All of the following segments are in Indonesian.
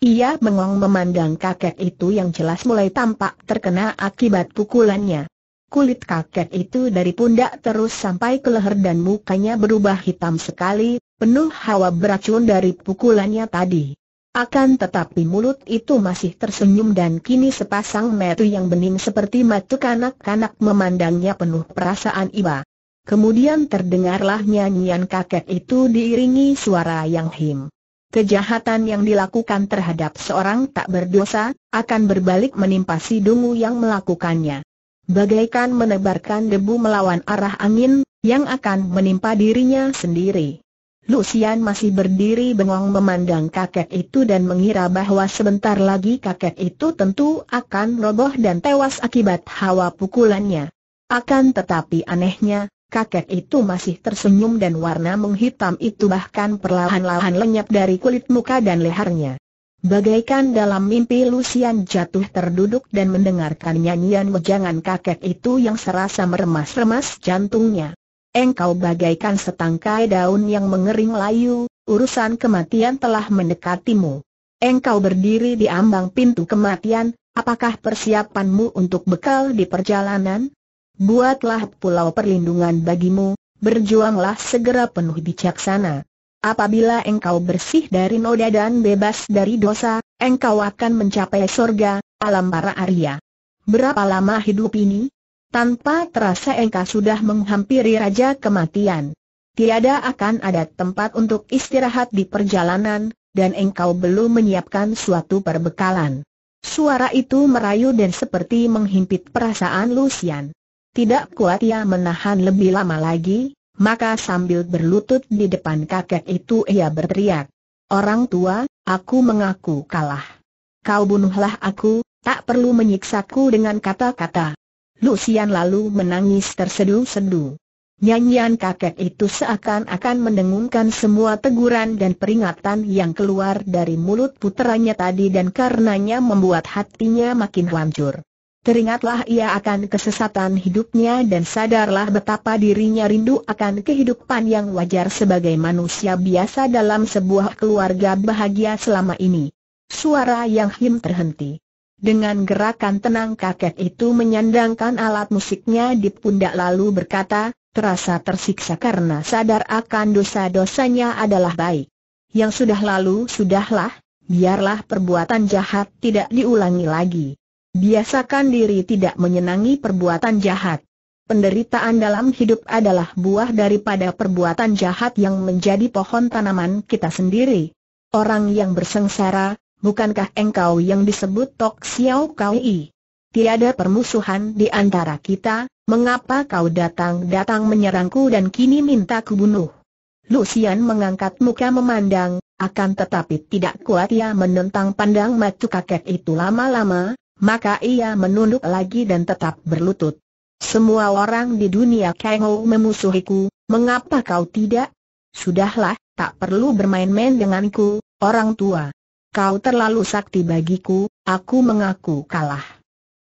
Ia bengong memandang kakek itu yang jelas mulai tampak terkena akibat pukulannya. Kulit kakek itu dari pundak terus sampai ke leher dan mukanya berubah hitam sekali, penuh hawa beracun dari pukulannya tadi. Akan tetapi mulut itu masih tersenyum dan kini sepasang metu yang bening seperti mata kanak-kanak memandangnya penuh perasaan iba. Kemudian terdengarlah nyanyian kakek itu diiringi suara yang him kejahatan yang dilakukan terhadap seorang tak berdosa, akan berbalik menimpa si dungu yang melakukannya. Bagaikan menebarkan debu melawan arah angin, yang akan menimpa dirinya sendiri. Lucian masih berdiri bengong memandang kakek itu dan mengira bahwa sebentar lagi kakek itu tentu akan roboh dan tewas akibat hawa pukulannya. Akan tetapi anehnya, Kakek itu masih tersenyum dan warna menghitam itu bahkan perlahan-lahan lenyap dari kulit muka dan lehernya. Bagaikan dalam mimpi Lucian jatuh terduduk dan mendengarkan nyanyian wejangan kakek itu yang serasa meremas-remas jantungnya. Engkau bagaikan setangkai daun yang mengering layu, urusan kematian telah mendekatimu. Engkau berdiri di ambang pintu kematian, apakah persiapanmu untuk bekal di perjalanan? buatlah pulau perlindungan bagimu, berjuanglah segera penuh bijaksana. Apabila engkau bersih dari noda dan bebas dari dosa, engkau akan mencapai sorga, alam para Arya. Berapa lama hidup ini? Tanpa terasa engkau sudah menghampiri Raja Kematian. Tiada akan ada tempat untuk istirahat di perjalanan, dan engkau belum menyiapkan suatu perbekalan. Suara itu merayu dan seperti menghimpit perasaan Lucian. Tidak kuat ia menahan lebih lama lagi, maka sambil berlutut di depan kakek itu ia berteriak. Orang tua, aku mengaku kalah. Kau bunuhlah aku, tak perlu menyiksaku dengan kata-kata. Lucian lalu menangis terseduh sedu Nyanyian kakek itu seakan-akan mendengungkan semua teguran dan peringatan yang keluar dari mulut putranya tadi dan karenanya membuat hatinya makin hancur. Teringatlah ia akan kesesatan hidupnya dan sadarlah betapa dirinya rindu akan kehidupan yang wajar sebagai manusia biasa dalam sebuah keluarga bahagia selama ini. Suara yang him terhenti. Dengan gerakan tenang kakek itu menyandangkan alat musiknya di pundak lalu berkata, terasa tersiksa karena sadar akan dosa-dosanya adalah baik. Yang sudah lalu sudahlah, biarlah perbuatan jahat tidak diulangi lagi. Biasakan diri tidak menyenangi perbuatan jahat. Penderitaan dalam hidup adalah buah daripada perbuatan jahat yang menjadi pohon tanaman kita sendiri. Orang yang bersengsara, bukankah engkau yang disebut Tok Xiao Kaui? Tiada permusuhan di antara kita, mengapa kau datang-datang menyerangku dan kini minta kubunuh? Lucian mengangkat muka memandang, akan tetapi tidak kuat ia menentang pandang matu kakek itu lama-lama, maka ia menunduk lagi dan tetap berlutut. Semua orang di dunia Kengou memusuhiku, mengapa kau tidak? Sudahlah, tak perlu bermain-main denganku, orang tua. Kau terlalu sakti bagiku, aku mengaku kalah.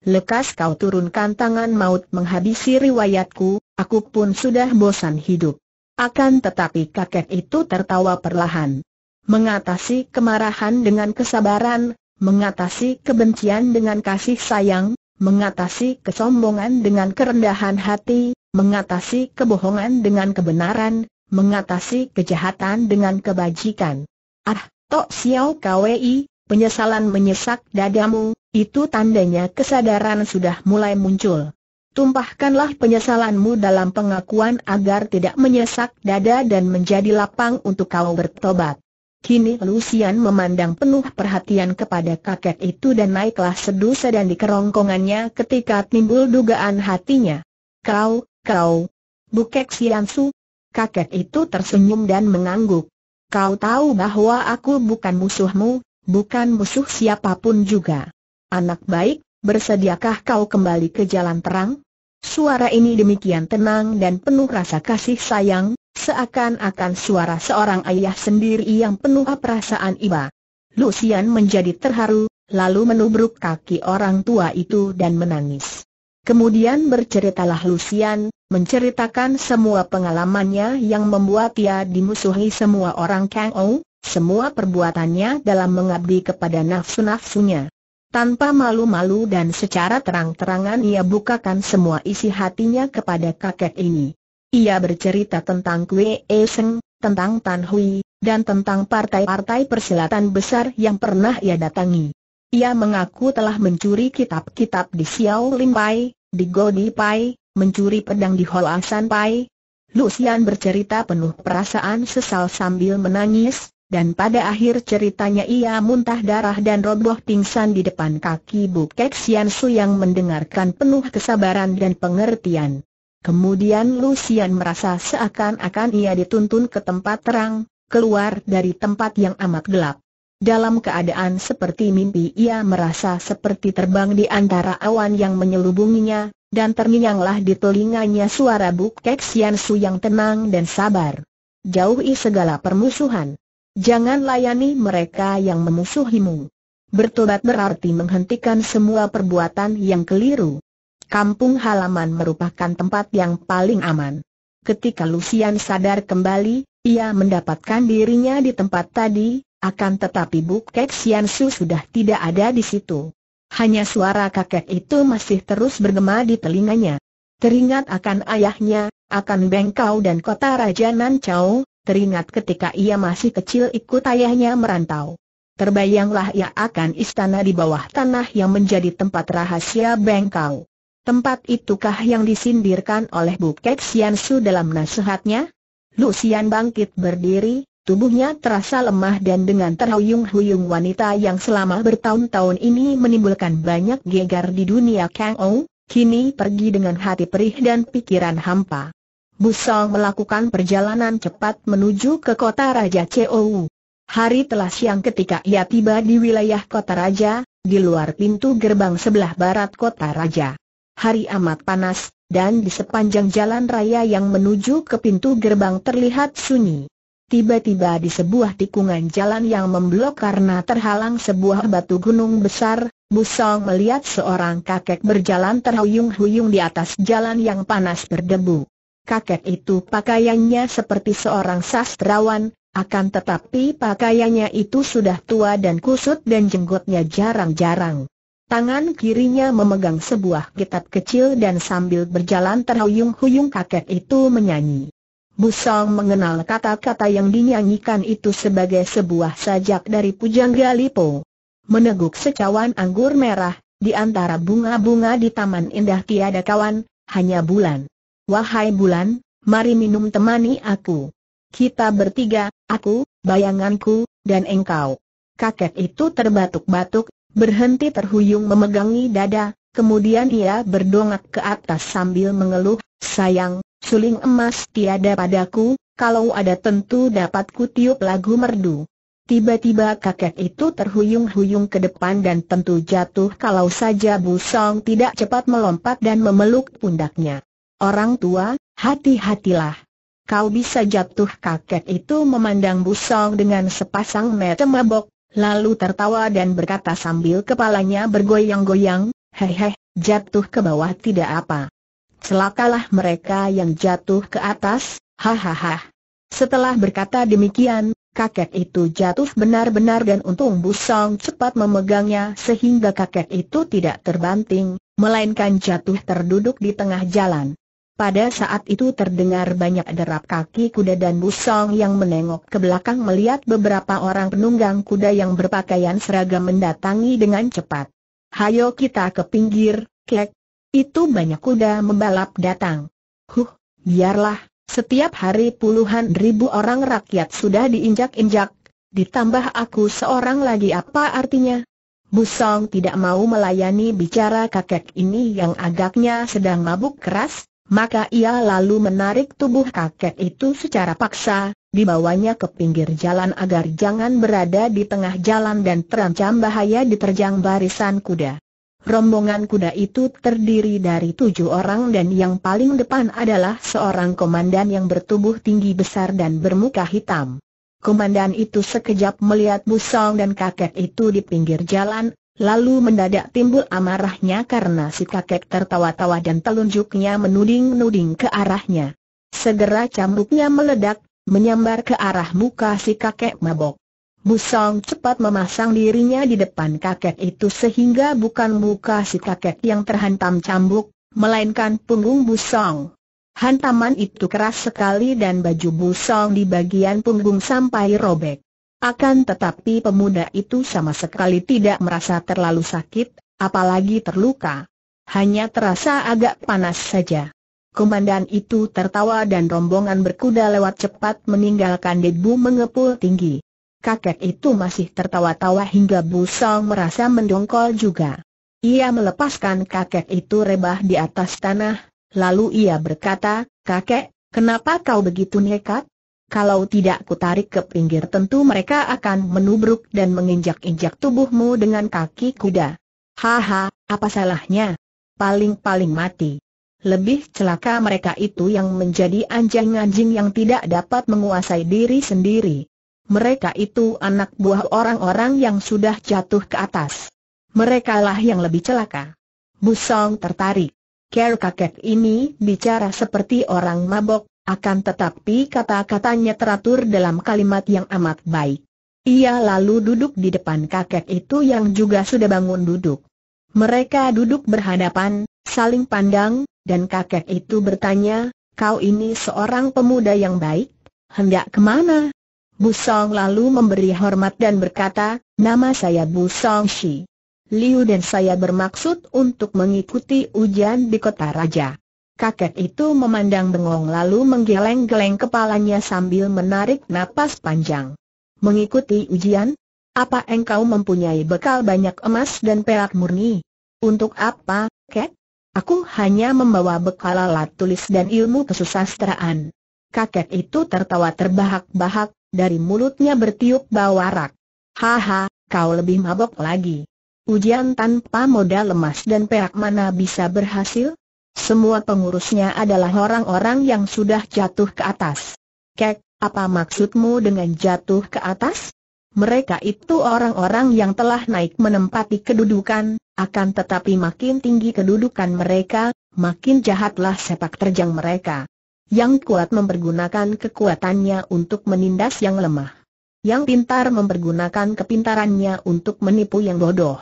Lekas kau turunkan tangan maut menghabisi riwayatku, aku pun sudah bosan hidup. Akan tetapi kakek itu tertawa perlahan. Mengatasi kemarahan dengan kesabaran, mengatasi kebencian dengan kasih sayang, mengatasi kesombongan dengan kerendahan hati, mengatasi kebohongan dengan kebenaran, mengatasi kejahatan dengan kebajikan. Ah, Tok Xiao Kwei, penyesalan menyesak dadamu, itu tandanya kesadaran sudah mulai muncul. Tumpahkanlah penyesalanmu dalam pengakuan agar tidak menyesak dada dan menjadi lapang untuk kau bertobat. Kini Lucian memandang penuh perhatian kepada kakek itu dan naiklah sedusa dan di kerongkongannya ketika timbul dugaan hatinya. Kau, kau, Bukek Siansu? Kakek itu tersenyum dan mengangguk. Kau tahu bahwa aku bukan musuhmu, bukan musuh siapapun juga. Anak baik, bersediakah kau kembali ke jalan terang? Suara ini demikian tenang dan penuh rasa kasih sayang, Seakan-akan suara seorang ayah sendiri yang penuh perasaan iba. Lucian menjadi terharu, lalu menubruk kaki orang tua itu dan menangis. Kemudian berceritalah Lucian, menceritakan semua pengalamannya yang membuat ia dimusuhi semua orang Kang Ou, semua perbuatannya dalam mengabdi kepada nafsu-nafsunya. Tanpa malu-malu dan secara terang-terangan ia bukakan semua isi hatinya kepada kakek ini. Ia bercerita tentang Kwe Eseng, tentang Tan Hui, dan tentang partai-partai persilatan besar yang pernah ia datangi. Ia mengaku telah mencuri kitab-kitab di Xiao Lim Pai, di Godi Pai, mencuri pedang di Holasan Pai. Lucian bercerita penuh perasaan sesal sambil menangis, dan pada akhir ceritanya ia muntah darah dan roboh pingsan di depan kaki Bu Xian Su yang mendengarkan penuh kesabaran dan pengertian. Kemudian Lucian merasa seakan-akan ia dituntun ke tempat terang, keluar dari tempat yang amat gelap. Dalam keadaan seperti mimpi ia merasa seperti terbang di antara awan yang menyelubunginya, dan terngianglah di telinganya suara Buk Kek Sian Su yang tenang dan sabar. Jauhi segala permusuhan. Jangan layani mereka yang memusuhimu. Bertobat berarti menghentikan semua perbuatan yang keliru kampung halaman merupakan tempat yang paling aman. Ketika Lucian sadar kembali, ia mendapatkan dirinya di tempat tadi, akan tetapi Bukek Siansu sudah tidak ada di situ. Hanya suara kakek itu masih terus bergema di telinganya. Teringat akan ayahnya, akan Bengkau dan kota Raja Nancau, teringat ketika ia masih kecil ikut ayahnya merantau. Terbayanglah ia akan istana di bawah tanah yang menjadi tempat rahasia Bengkau. Tempat itukah yang disindirkan oleh Bukek Siansu dalam nasihatnya? Lucian bangkit berdiri, tubuhnya terasa lemah dan dengan terhuyung-huyung wanita yang selama bertahun-tahun ini menimbulkan banyak gegar di dunia Kang Ou, kini pergi dengan hati perih dan pikiran hampa. Song melakukan perjalanan cepat menuju ke kota Raja Chou. Hari telah siang ketika ia tiba di wilayah kota Raja, di luar pintu gerbang sebelah barat kota Raja hari amat panas, dan di sepanjang jalan raya yang menuju ke pintu gerbang terlihat sunyi. Tiba-tiba di sebuah tikungan jalan yang memblok karena terhalang sebuah batu gunung besar, Busong melihat seorang kakek berjalan terhuyung-huyung di atas jalan yang panas berdebu. Kakek itu pakaiannya seperti seorang sastrawan, akan tetapi pakaiannya itu sudah tua dan kusut dan jenggotnya jarang-jarang. Tangan kirinya memegang sebuah kitab kecil dan sambil berjalan terhuyung-huyung kakek itu menyanyi. Busong mengenal kata-kata yang dinyanyikan itu sebagai sebuah sajak dari Pujangga Lipo. Meneguk secawan anggur merah, di antara bunga-bunga di taman indah tiada kawan, hanya bulan. Wahai bulan, mari minum temani aku. Kita bertiga, aku, bayanganku, dan engkau. Kakek itu terbatuk-batuk, Berhenti terhuyung memegangi dada, kemudian ia berdongak ke atas sambil mengeluh, sayang, suling emas tiada padaku, kalau ada tentu dapat kutiup lagu merdu. Tiba-tiba kakek itu terhuyung-huyung ke depan dan tentu jatuh kalau saja Busong tidak cepat melompat dan memeluk pundaknya. Orang tua, hati-hatilah. Kau bisa jatuh kakek itu memandang Busong dengan sepasang mata mabok, Lalu tertawa dan berkata sambil kepalanya bergoyang-goyang, Hehe, jatuh ke bawah tidak apa. Celakalah mereka yang jatuh ke atas, hahaha. Setelah berkata demikian, kakek itu jatuh benar-benar dan untung Busong cepat memegangnya sehingga kakek itu tidak terbanting, melainkan jatuh terduduk di tengah jalan. Pada saat itu terdengar banyak derap kaki kuda dan busong yang menengok ke belakang melihat beberapa orang penunggang kuda yang berpakaian seragam mendatangi dengan cepat. Hayo kita ke pinggir, kek. Itu banyak kuda membalap datang. Huh, biarlah, setiap hari puluhan ribu orang rakyat sudah diinjak-injak, ditambah aku seorang lagi apa artinya? Busong tidak mau melayani bicara kakek ini yang agaknya sedang mabuk keras, maka ia lalu menarik tubuh kakek itu secara paksa, dibawanya ke pinggir jalan agar jangan berada di tengah jalan dan terancam bahaya diterjang barisan kuda. Rombongan kuda itu terdiri dari tujuh orang dan yang paling depan adalah seorang komandan yang bertubuh tinggi besar dan bermuka hitam. Komandan itu sekejap melihat Busong dan kakek itu di pinggir jalan, Lalu mendadak timbul amarahnya karena si kakek tertawa-tawa dan telunjuknya menuding-nuding ke arahnya. Segera cambuknya meledak, menyambar ke arah muka si kakek mabok. Busong cepat memasang dirinya di depan kakek itu sehingga bukan muka si kakek yang terhantam cambuk, melainkan punggung Busong. Hantaman itu keras sekali dan baju Busong di bagian punggung sampai robek. Akan tetapi pemuda itu sama sekali tidak merasa terlalu sakit, apalagi terluka. Hanya terasa agak panas saja. Komandan itu tertawa dan rombongan berkuda lewat cepat meninggalkan debu mengepul tinggi. Kakek itu masih tertawa-tawa hingga Busong merasa mendongkol juga. Ia melepaskan kakek itu rebah di atas tanah, lalu ia berkata, Kakek, kenapa kau begitu nekat? kalau tidak kutarik ke pinggir tentu mereka akan menubruk dan menginjak-injak tubuhmu dengan kaki kuda. Haha, apa salahnya? Paling-paling mati. Lebih celaka mereka itu yang menjadi anjing-anjing yang tidak dapat menguasai diri sendiri. Mereka itu anak buah orang-orang yang sudah jatuh ke atas. Merekalah yang lebih celaka. Busong tertarik. Ker kakek ini bicara seperti orang mabok, akan tetapi kata-katanya teratur dalam kalimat yang amat baik. Ia lalu duduk di depan kakek itu yang juga sudah bangun duduk. Mereka duduk berhadapan, saling pandang, dan kakek itu bertanya, kau ini seorang pemuda yang baik, hendak kemana? Busong lalu memberi hormat dan berkata, nama saya Busong Shi. Liu dan saya bermaksud untuk mengikuti ujian di kota raja. Kakek itu memandang bengong lalu menggeleng-geleng kepalanya sambil menarik napas panjang. Mengikuti ujian? Apa engkau mempunyai bekal banyak emas dan perak murni? Untuk apa, Kek? Aku hanya membawa bekal alat tulis dan ilmu kesusastraan. Kakek itu tertawa terbahak-bahak, dari mulutnya bertiup bau arak. Haha, kau lebih mabok lagi. Ujian tanpa modal emas dan perak mana bisa berhasil? Semua pengurusnya adalah orang-orang yang sudah jatuh ke atas. Kek, apa maksudmu dengan jatuh ke atas? Mereka itu orang-orang yang telah naik menempati kedudukan, akan tetapi makin tinggi kedudukan mereka, makin jahatlah sepak terjang mereka. Yang kuat mempergunakan kekuatannya untuk menindas yang lemah. Yang pintar mempergunakan kepintarannya untuk menipu yang bodoh.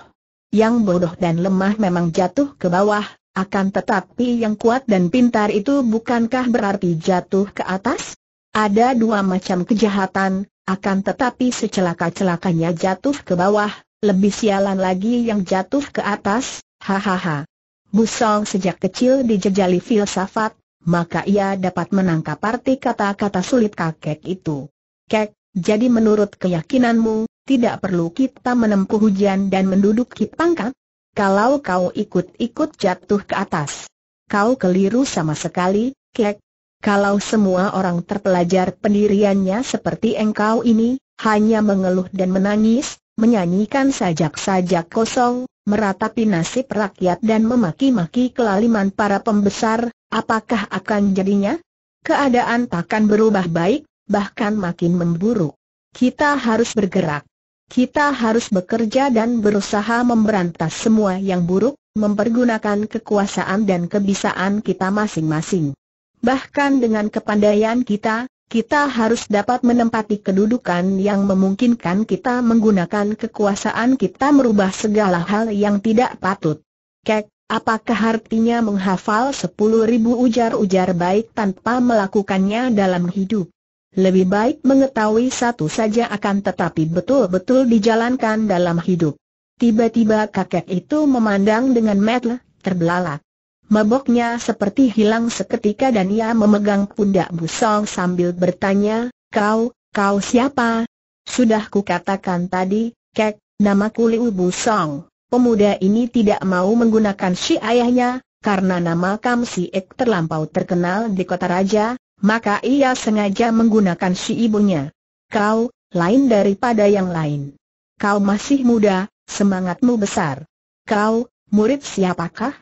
Yang bodoh dan lemah memang jatuh ke bawah, akan tetapi yang kuat dan pintar itu bukankah berarti jatuh ke atas? Ada dua macam kejahatan, akan tetapi secelaka-celakanya jatuh ke bawah, lebih sialan lagi yang jatuh ke atas, hahaha. Busong sejak kecil dijejali filsafat, maka ia dapat menangkap arti kata-kata sulit kakek itu. Kek, jadi menurut keyakinanmu, tidak perlu kita menempuh hujan dan menduduki pangkat? kalau kau ikut-ikut jatuh ke atas. Kau keliru sama sekali, kek. Kalau semua orang terpelajar pendiriannya seperti engkau ini, hanya mengeluh dan menangis, menyanyikan sajak-sajak kosong, meratapi nasib rakyat dan memaki-maki kelaliman para pembesar, apakah akan jadinya? Keadaan takkan berubah baik, bahkan makin memburuk. Kita harus bergerak. Kita harus bekerja dan berusaha memberantas semua yang buruk, mempergunakan kekuasaan dan kebisaan kita masing-masing. Bahkan dengan kepandaian kita, kita harus dapat menempati kedudukan yang memungkinkan kita menggunakan kekuasaan kita merubah segala hal yang tidak patut. Kek, apakah artinya menghafal sepuluh ribu ujar-ujar baik tanpa melakukannya dalam hidup? Lebih baik mengetahui satu saja akan tetapi betul-betul dijalankan dalam hidup. Tiba-tiba kakek itu memandang dengan metel, terbelalak. Maboknya seperti hilang seketika dan ia memegang pundak busong sambil bertanya, Kau, kau siapa? Sudah kukatakan tadi, kek, namaku Liu Busong. Pemuda ini tidak mau menggunakan si ayahnya, karena nama Kam Si Ek terlampau terkenal di kota raja, maka ia sengaja menggunakan si ibunya. Kau, lain daripada yang lain. Kau masih muda, semangatmu besar. Kau, murid siapakah?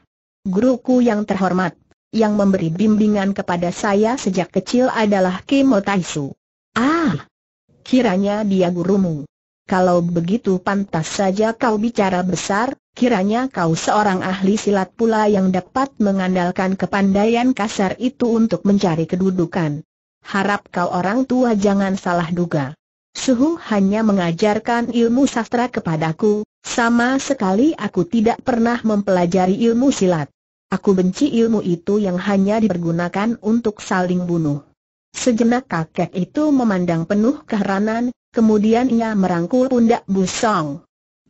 Guruku yang terhormat, yang memberi bimbingan kepada saya sejak kecil adalah Kimo Taisu. Ah, kiranya dia gurumu. Kalau begitu pantas saja kau bicara besar, Kiranya kau seorang ahli silat pula yang dapat mengandalkan kepandaian kasar itu untuk mencari kedudukan. Harap kau orang tua jangan salah duga. Suhu hanya mengajarkan ilmu sastra kepadaku, sama sekali aku tidak pernah mempelajari ilmu silat. Aku benci ilmu itu yang hanya dipergunakan untuk saling bunuh. Sejenak kakek itu memandang penuh keheranan, kemudian ia merangkul pundak Busong.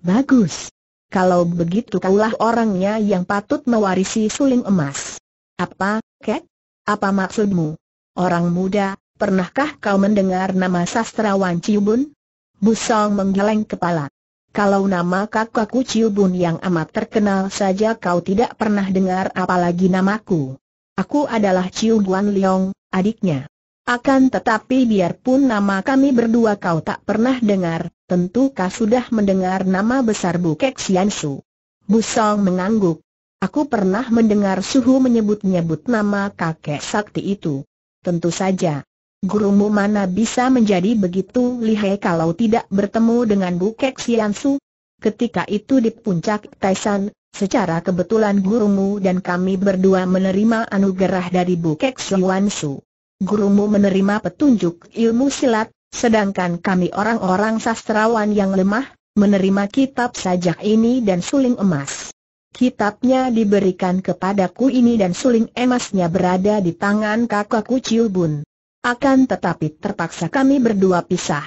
Bagus. Kalau begitu kaulah orangnya yang patut mewarisi suling emas. Apa, Kek? Apa maksudmu? Orang muda, pernahkah kau mendengar nama sastrawan Ciubun? Busong menggeleng kepala. Kalau nama kakakku Ciubun yang amat terkenal saja kau tidak pernah dengar apalagi namaku. Aku adalah Ciu Guan Leong, adiknya. Akan tetapi biarpun nama kami berdua kau tak pernah dengar, Tentu kau sudah mendengar nama besar Bukek Sian Su. Busong mengangguk. Aku pernah mendengar Suhu menyebut-nyebut nama kakek sakti itu. Tentu saja. Gurumu mana bisa menjadi begitu lihai kalau tidak bertemu dengan Bukek Sian Su? Ketika itu di puncak Taisan, secara kebetulan gurumu dan kami berdua menerima anugerah dari Bukek Sian Su. Gurumu menerima petunjuk ilmu silat Sedangkan kami orang-orang sastrawan yang lemah, menerima kitab sajak ini dan suling emas. Kitabnya diberikan kepadaku ini dan suling emasnya berada di tangan kakakku Ciubun. Akan tetapi terpaksa kami berdua pisah.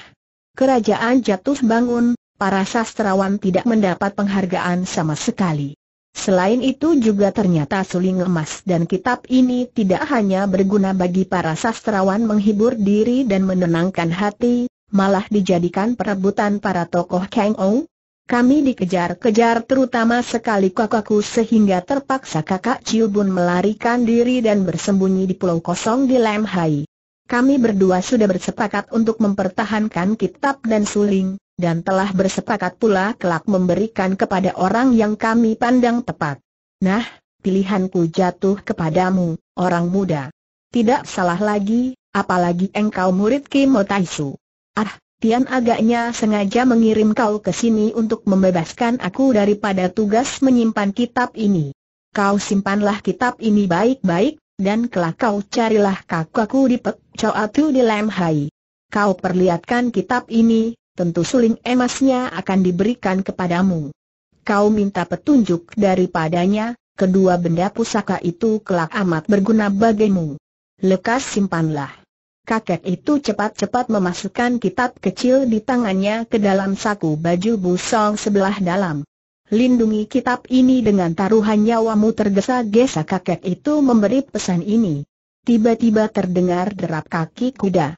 Kerajaan jatuh bangun, para sastrawan tidak mendapat penghargaan sama sekali. Selain itu juga ternyata suling emas dan kitab ini tidak hanya berguna bagi para sastrawan menghibur diri dan menenangkan hati, malah dijadikan perebutan para tokoh Kang Ou. Kami dikejar-kejar terutama sekali kakakku sehingga terpaksa kakak Ciu Bun melarikan diri dan bersembunyi di pulau kosong di Lam Hai. Kami berdua sudah bersepakat untuk mempertahankan kitab dan suling, dan telah bersepakat pula kelak memberikan kepada orang yang kami pandang tepat. Nah, pilihanku jatuh kepadamu, orang muda. Tidak salah lagi, apalagi engkau murid Kimo Taisu. Ah, Tian agaknya sengaja mengirim kau ke sini untuk membebaskan aku daripada tugas menyimpan kitab ini. Kau simpanlah kitab ini baik-baik, dan kelak kau carilah kakakku di Pek Choatu di Lam Hai. Kau perlihatkan kitab ini, tentu suling emasnya akan diberikan kepadamu. Kau minta petunjuk daripadanya, kedua benda pusaka itu kelak amat berguna bagimu. Lekas simpanlah. Kakek itu cepat-cepat memasukkan kitab kecil di tangannya ke dalam saku baju busong sebelah dalam lindungi kitab ini dengan taruhan nyawamu tergesa-gesa kakek itu memberi pesan ini. Tiba-tiba terdengar derap kaki kuda.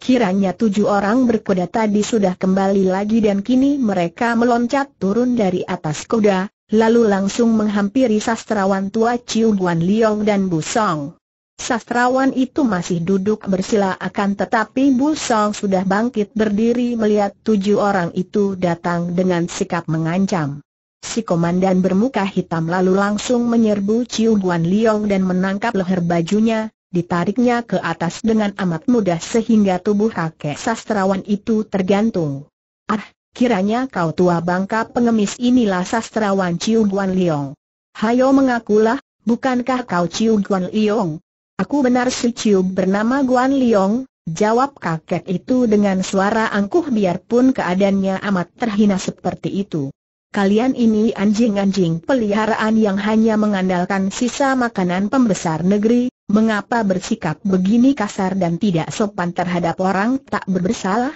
Kiranya tujuh orang berkuda tadi sudah kembali lagi dan kini mereka meloncat turun dari atas kuda, lalu langsung menghampiri sastrawan tua Ciu Guan Liong dan Bu Song. Sastrawan itu masih duduk bersila akan tetapi Bu Song sudah bangkit berdiri melihat tujuh orang itu datang dengan sikap mengancam. Si komandan bermuka hitam lalu langsung menyerbu Ciu Guan Liong dan menangkap leher bajunya, ditariknya ke atas dengan amat mudah sehingga tubuh kakek sastrawan itu tergantung. Ah, kiranya kau tua bangka pengemis inilah sastrawan Ciu Guan Liong. Hayo mengakulah, bukankah kau Ciu Guan Liong? Aku benar si Ciu bernama Guan Liong, jawab kakek itu dengan suara angkuh biarpun keadaannya amat terhina seperti itu kalian ini anjing-anjing peliharaan yang hanya mengandalkan sisa makanan pembesar negeri, mengapa bersikap begini kasar dan tidak sopan terhadap orang tak bersalah?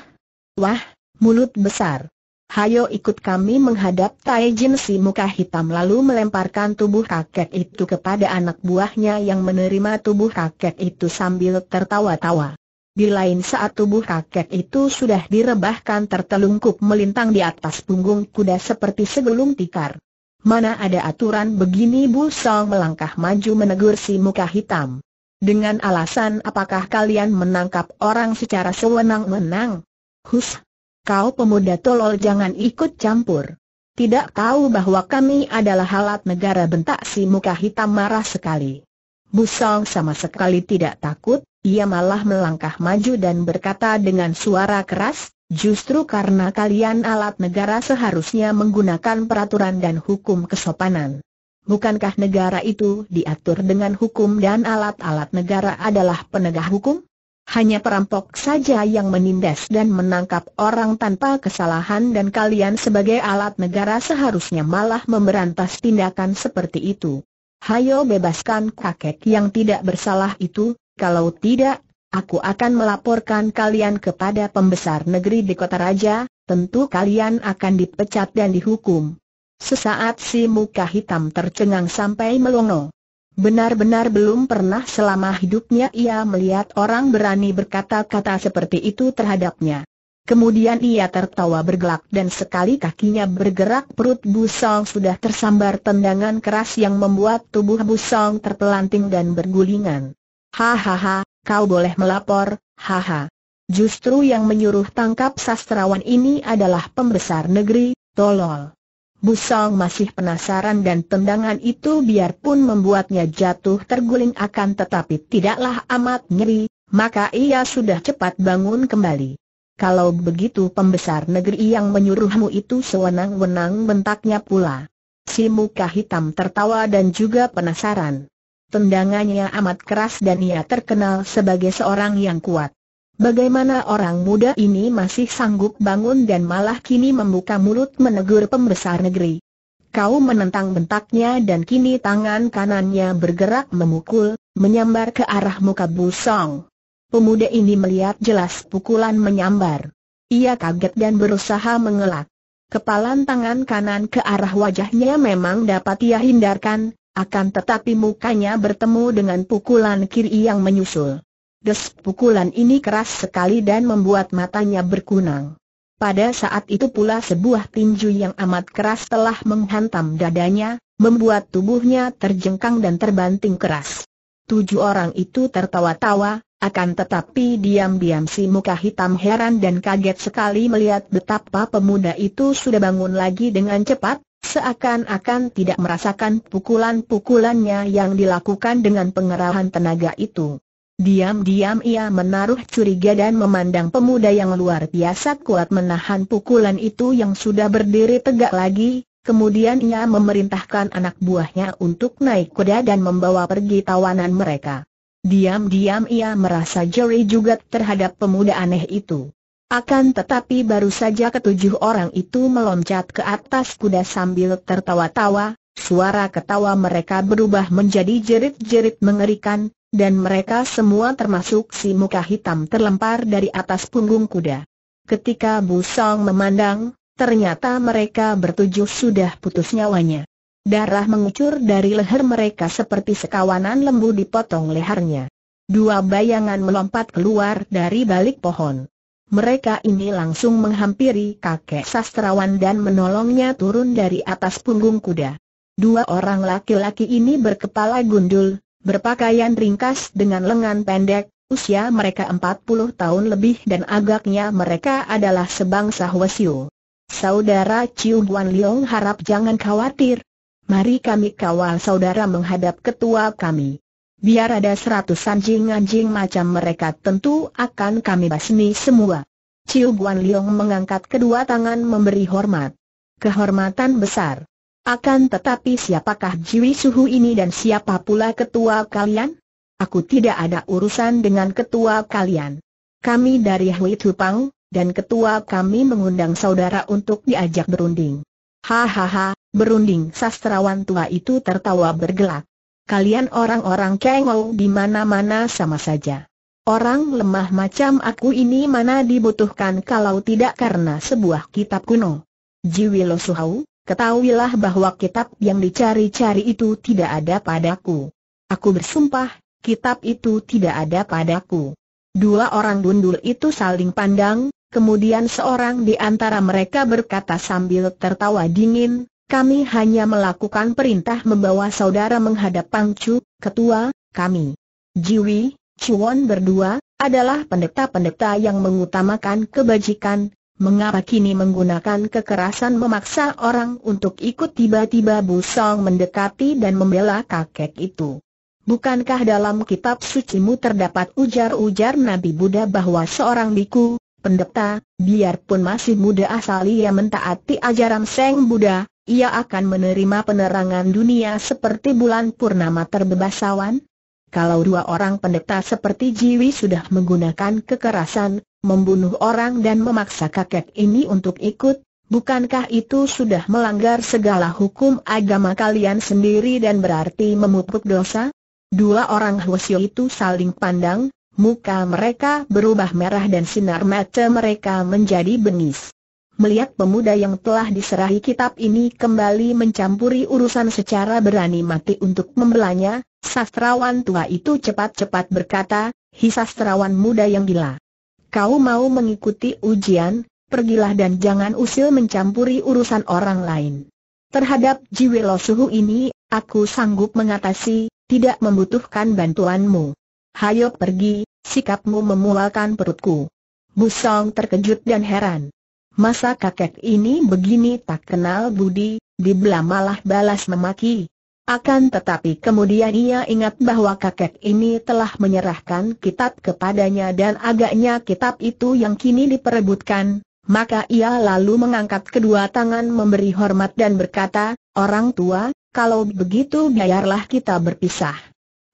Wah, mulut besar. Hayo ikut kami menghadap Tai Jin si muka hitam lalu melemparkan tubuh kakek itu kepada anak buahnya yang menerima tubuh kakek itu sambil tertawa-tawa. Di lain saat tubuh kakek itu sudah direbahkan tertelungkup melintang di atas punggung kuda seperti segelung tikar. Mana ada aturan begini Bu Song melangkah maju menegur si muka hitam. Dengan alasan apakah kalian menangkap orang secara sewenang-wenang? Hus! Kau pemuda tolol jangan ikut campur. Tidak tahu bahwa kami adalah halat negara bentak si muka hitam marah sekali. Bu Song sama sekali tidak takut, ia malah melangkah maju dan berkata dengan suara keras, justru karena kalian alat negara seharusnya menggunakan peraturan dan hukum kesopanan. Bukankah negara itu diatur dengan hukum dan alat-alat negara adalah penegak hukum? Hanya perampok saja yang menindas dan menangkap orang tanpa kesalahan dan kalian sebagai alat negara seharusnya malah memberantas tindakan seperti itu. Hayo bebaskan kakek yang tidak bersalah itu, kalau tidak, aku akan melaporkan kalian kepada pembesar negeri di kota raja, tentu kalian akan dipecat dan dihukum. Sesaat si muka hitam tercengang sampai melongo. Benar-benar belum pernah selama hidupnya ia melihat orang berani berkata-kata seperti itu terhadapnya. Kemudian ia tertawa bergelak dan sekali kakinya bergerak perut Busong sudah tersambar tendangan keras yang membuat tubuh Busong terpelanting dan bergulingan. Hahaha, kau boleh melapor, haha. Justru yang menyuruh tangkap sastrawan ini adalah pembesar negeri, tolol. Busong masih penasaran dan tendangan itu biarpun membuatnya jatuh terguling akan tetapi tidaklah amat nyeri, maka ia sudah cepat bangun kembali. Kalau begitu pembesar negeri yang menyuruhmu itu sewenang-wenang bentaknya pula. Si muka hitam tertawa dan juga penasaran tendangannya amat keras dan ia terkenal sebagai seorang yang kuat. Bagaimana orang muda ini masih sanggup bangun dan malah kini membuka mulut menegur pembesar negeri. Kau menentang bentaknya dan kini tangan kanannya bergerak memukul, menyambar ke arah muka Busong. Pemuda ini melihat jelas pukulan menyambar. Ia kaget dan berusaha mengelak. Kepalan tangan kanan ke arah wajahnya memang dapat ia hindarkan, akan tetapi mukanya bertemu dengan pukulan kiri yang menyusul. Des pukulan ini keras sekali dan membuat matanya berkunang. Pada saat itu pula sebuah tinju yang amat keras telah menghantam dadanya, membuat tubuhnya terjengkang dan terbanting keras. Tujuh orang itu tertawa-tawa, akan tetapi diam-diam si muka hitam heran dan kaget sekali melihat betapa pemuda itu sudah bangun lagi dengan cepat, Seakan-akan tidak merasakan pukulan-pukulannya yang dilakukan dengan pengerahan tenaga itu. Diam-diam ia menaruh curiga dan memandang pemuda yang luar biasa kuat menahan pukulan itu yang sudah berdiri tegak lagi, kemudian ia memerintahkan anak buahnya untuk naik kuda dan membawa pergi tawanan mereka. Diam-diam ia merasa jeri juga terhadap pemuda aneh itu. Akan tetapi baru saja ketujuh orang itu meloncat ke atas kuda sambil tertawa-tawa, suara ketawa mereka berubah menjadi jerit-jerit mengerikan, dan mereka semua termasuk si muka hitam terlempar dari atas punggung kuda. Ketika Busong memandang, ternyata mereka bertujuh sudah putus nyawanya. Darah mengucur dari leher mereka seperti sekawanan lembu dipotong lehernya. Dua bayangan melompat keluar dari balik pohon. Mereka ini langsung menghampiri kakek sastrawan dan menolongnya turun dari atas punggung kuda. Dua orang laki-laki ini berkepala gundul, berpakaian ringkas dengan lengan pendek, usia mereka 40 tahun lebih dan agaknya mereka adalah sebangsa Wesiu. Saudara Ciu Guan Leong harap jangan khawatir. Mari kami kawal saudara menghadap ketua kami. Biar ada seratus anjing-anjing macam mereka tentu akan kami basmi semua. Ciu Guan Liong mengangkat kedua tangan memberi hormat. Kehormatan besar. Akan tetapi siapakah Jiwi Suhu ini dan siapa pula ketua kalian? Aku tidak ada urusan dengan ketua kalian. Kami dari Hui Tupang, dan ketua kami mengundang saudara untuk diajak berunding. Hahaha, berunding sastrawan tua itu tertawa bergelak. Kalian orang-orang kengol di mana-mana sama saja. Orang lemah macam aku ini mana dibutuhkan kalau tidak karena sebuah kitab kuno. Jiwilo Suhau, ketahuilah bahwa kitab yang dicari-cari itu tidak ada padaku. Aku bersumpah, kitab itu tidak ada padaku. Dua orang gundul itu saling pandang, kemudian seorang di antara mereka berkata sambil tertawa dingin, kami hanya melakukan perintah membawa saudara menghadap Pangcu, ketua, kami. Jiwi, Chuan berdua, adalah pendeta-pendeta yang mengutamakan kebajikan, mengapa kini menggunakan kekerasan memaksa orang untuk ikut tiba-tiba Busong mendekati dan membela kakek itu. Bukankah dalam kitab sucimu terdapat ujar-ujar Nabi Buddha bahwa seorang biku, pendeta, biarpun masih muda asal ia mentaati ajaran Seng Buddha, ia akan menerima penerangan dunia seperti bulan purnama terbebas awan? Kalau dua orang pendeta seperti Jiwi sudah menggunakan kekerasan, membunuh orang dan memaksa kakek ini untuk ikut, bukankah itu sudah melanggar segala hukum agama kalian sendiri dan berarti memupuk dosa? Dua orang Hwasyo itu saling pandang, muka mereka berubah merah dan sinar mata mereka menjadi bengis melihat pemuda yang telah diserahi kitab ini kembali mencampuri urusan secara berani mati untuk membelanya, sastrawan tua itu cepat-cepat berkata, hi sastrawan muda yang gila. Kau mau mengikuti ujian, pergilah dan jangan usil mencampuri urusan orang lain. Terhadap jiwe losuhu ini, aku sanggup mengatasi, tidak membutuhkan bantuanmu. Hayo pergi, sikapmu memualkan perutku. Busong terkejut dan heran. Masa kakek ini begini tak kenal budi, dibelah malah balas memaki. Akan tetapi kemudian ia ingat bahwa kakek ini telah menyerahkan kitab kepadanya dan agaknya kitab itu yang kini diperebutkan, maka ia lalu mengangkat kedua tangan memberi hormat dan berkata, Orang tua, kalau begitu biarlah kita berpisah.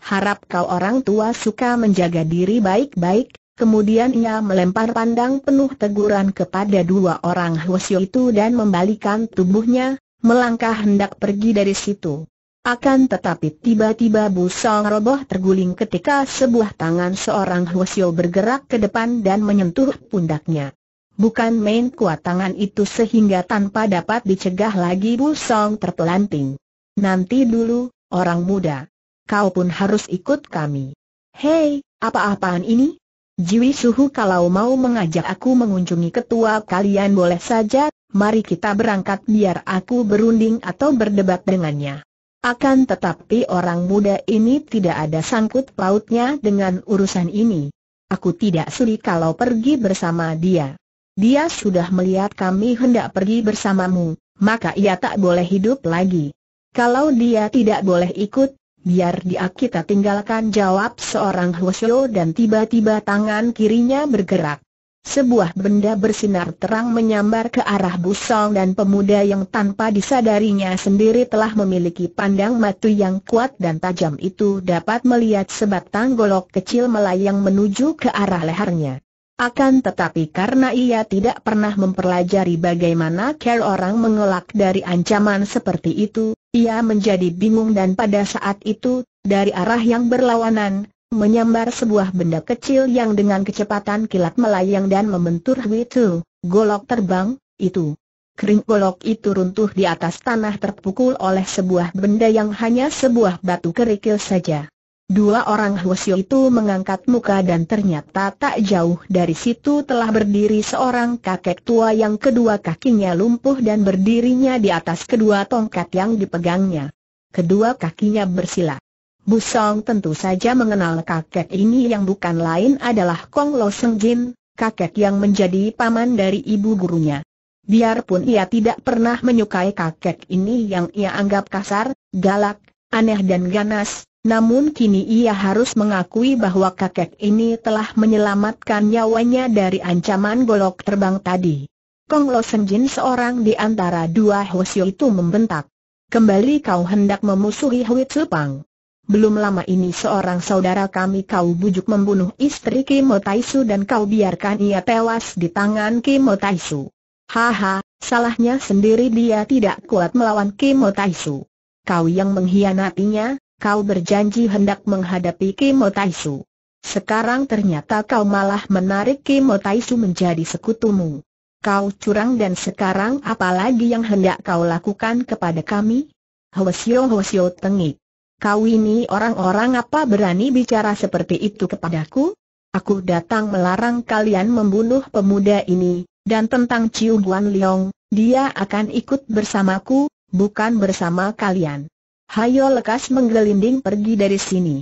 Harap kau orang tua suka menjaga diri baik-baik, Kemudian ia melempar pandang penuh teguran kepada dua orang Hwasyo itu dan membalikan tubuhnya, melangkah hendak pergi dari situ. Akan tetapi tiba-tiba Bu Song roboh terguling ketika sebuah tangan seorang Hwasyo bergerak ke depan dan menyentuh pundaknya. Bukan main kuat tangan itu sehingga tanpa dapat dicegah lagi Bu Song terpelanting. Nanti dulu, orang muda. Kau pun harus ikut kami. Hei, apa-apaan ini? Jiwi Suhu kalau mau mengajak aku mengunjungi ketua kalian boleh saja, mari kita berangkat biar aku berunding atau berdebat dengannya. Akan tetapi orang muda ini tidak ada sangkut pautnya dengan urusan ini. Aku tidak sudi kalau pergi bersama dia. Dia sudah melihat kami hendak pergi bersamamu, maka ia tak boleh hidup lagi. Kalau dia tidak boleh ikut, biar dia kita tinggalkan jawab seorang Hwasyo dan tiba-tiba tangan kirinya bergerak. Sebuah benda bersinar terang menyambar ke arah Busong dan pemuda yang tanpa disadarinya sendiri telah memiliki pandang matu yang kuat dan tajam itu dapat melihat sebatang golok kecil melayang menuju ke arah lehernya. Akan tetapi karena ia tidak pernah mempelajari bagaimana care orang mengelak dari ancaman seperti itu, ia menjadi bingung dan pada saat itu, dari arah yang berlawanan, menyambar sebuah benda kecil yang dengan kecepatan kilat melayang dan membentur Witu, golok terbang, itu. Kering golok itu runtuh di atas tanah terpukul oleh sebuah benda yang hanya sebuah batu kerikil saja. Dua orang Huosio itu mengangkat muka dan ternyata tak jauh dari situ telah berdiri seorang kakek tua yang kedua kakinya lumpuh dan berdirinya di atas kedua tongkat yang dipegangnya. Kedua kakinya bersila. Busong tentu saja mengenal kakek ini yang bukan lain adalah Kong Lo Seng Jin, kakek yang menjadi paman dari ibu gurunya. Biarpun ia tidak pernah menyukai kakek ini yang ia anggap kasar, galak, aneh dan ganas, namun kini ia harus mengakui bahwa kakek ini telah menyelamatkan nyawanya dari ancaman golok terbang tadi. Kong Lo Senjin seorang di antara dua Hosio itu membentak. Kembali kau hendak memusuhi Hui Pang. Belum lama ini seorang saudara kami kau bujuk membunuh istri Kimo Taisu dan kau biarkan ia tewas di tangan Kimo Taisu. Haha, salahnya sendiri dia tidak kuat melawan Kimo Taisu. Kau yang menghianatinya? kau berjanji hendak menghadapi Kimo Taisu. Sekarang ternyata kau malah menarik Kimo Taisu menjadi sekutumu. Kau curang dan sekarang apalagi yang hendak kau lakukan kepada kami? Hwasyo Hwasyo tengik. Kau ini orang-orang apa berani bicara seperti itu kepadaku? Aku datang melarang kalian membunuh pemuda ini, dan tentang Ciu Guan Leong, dia akan ikut bersamaku, bukan bersama kalian. Hayo lekas menggelinding pergi dari sini.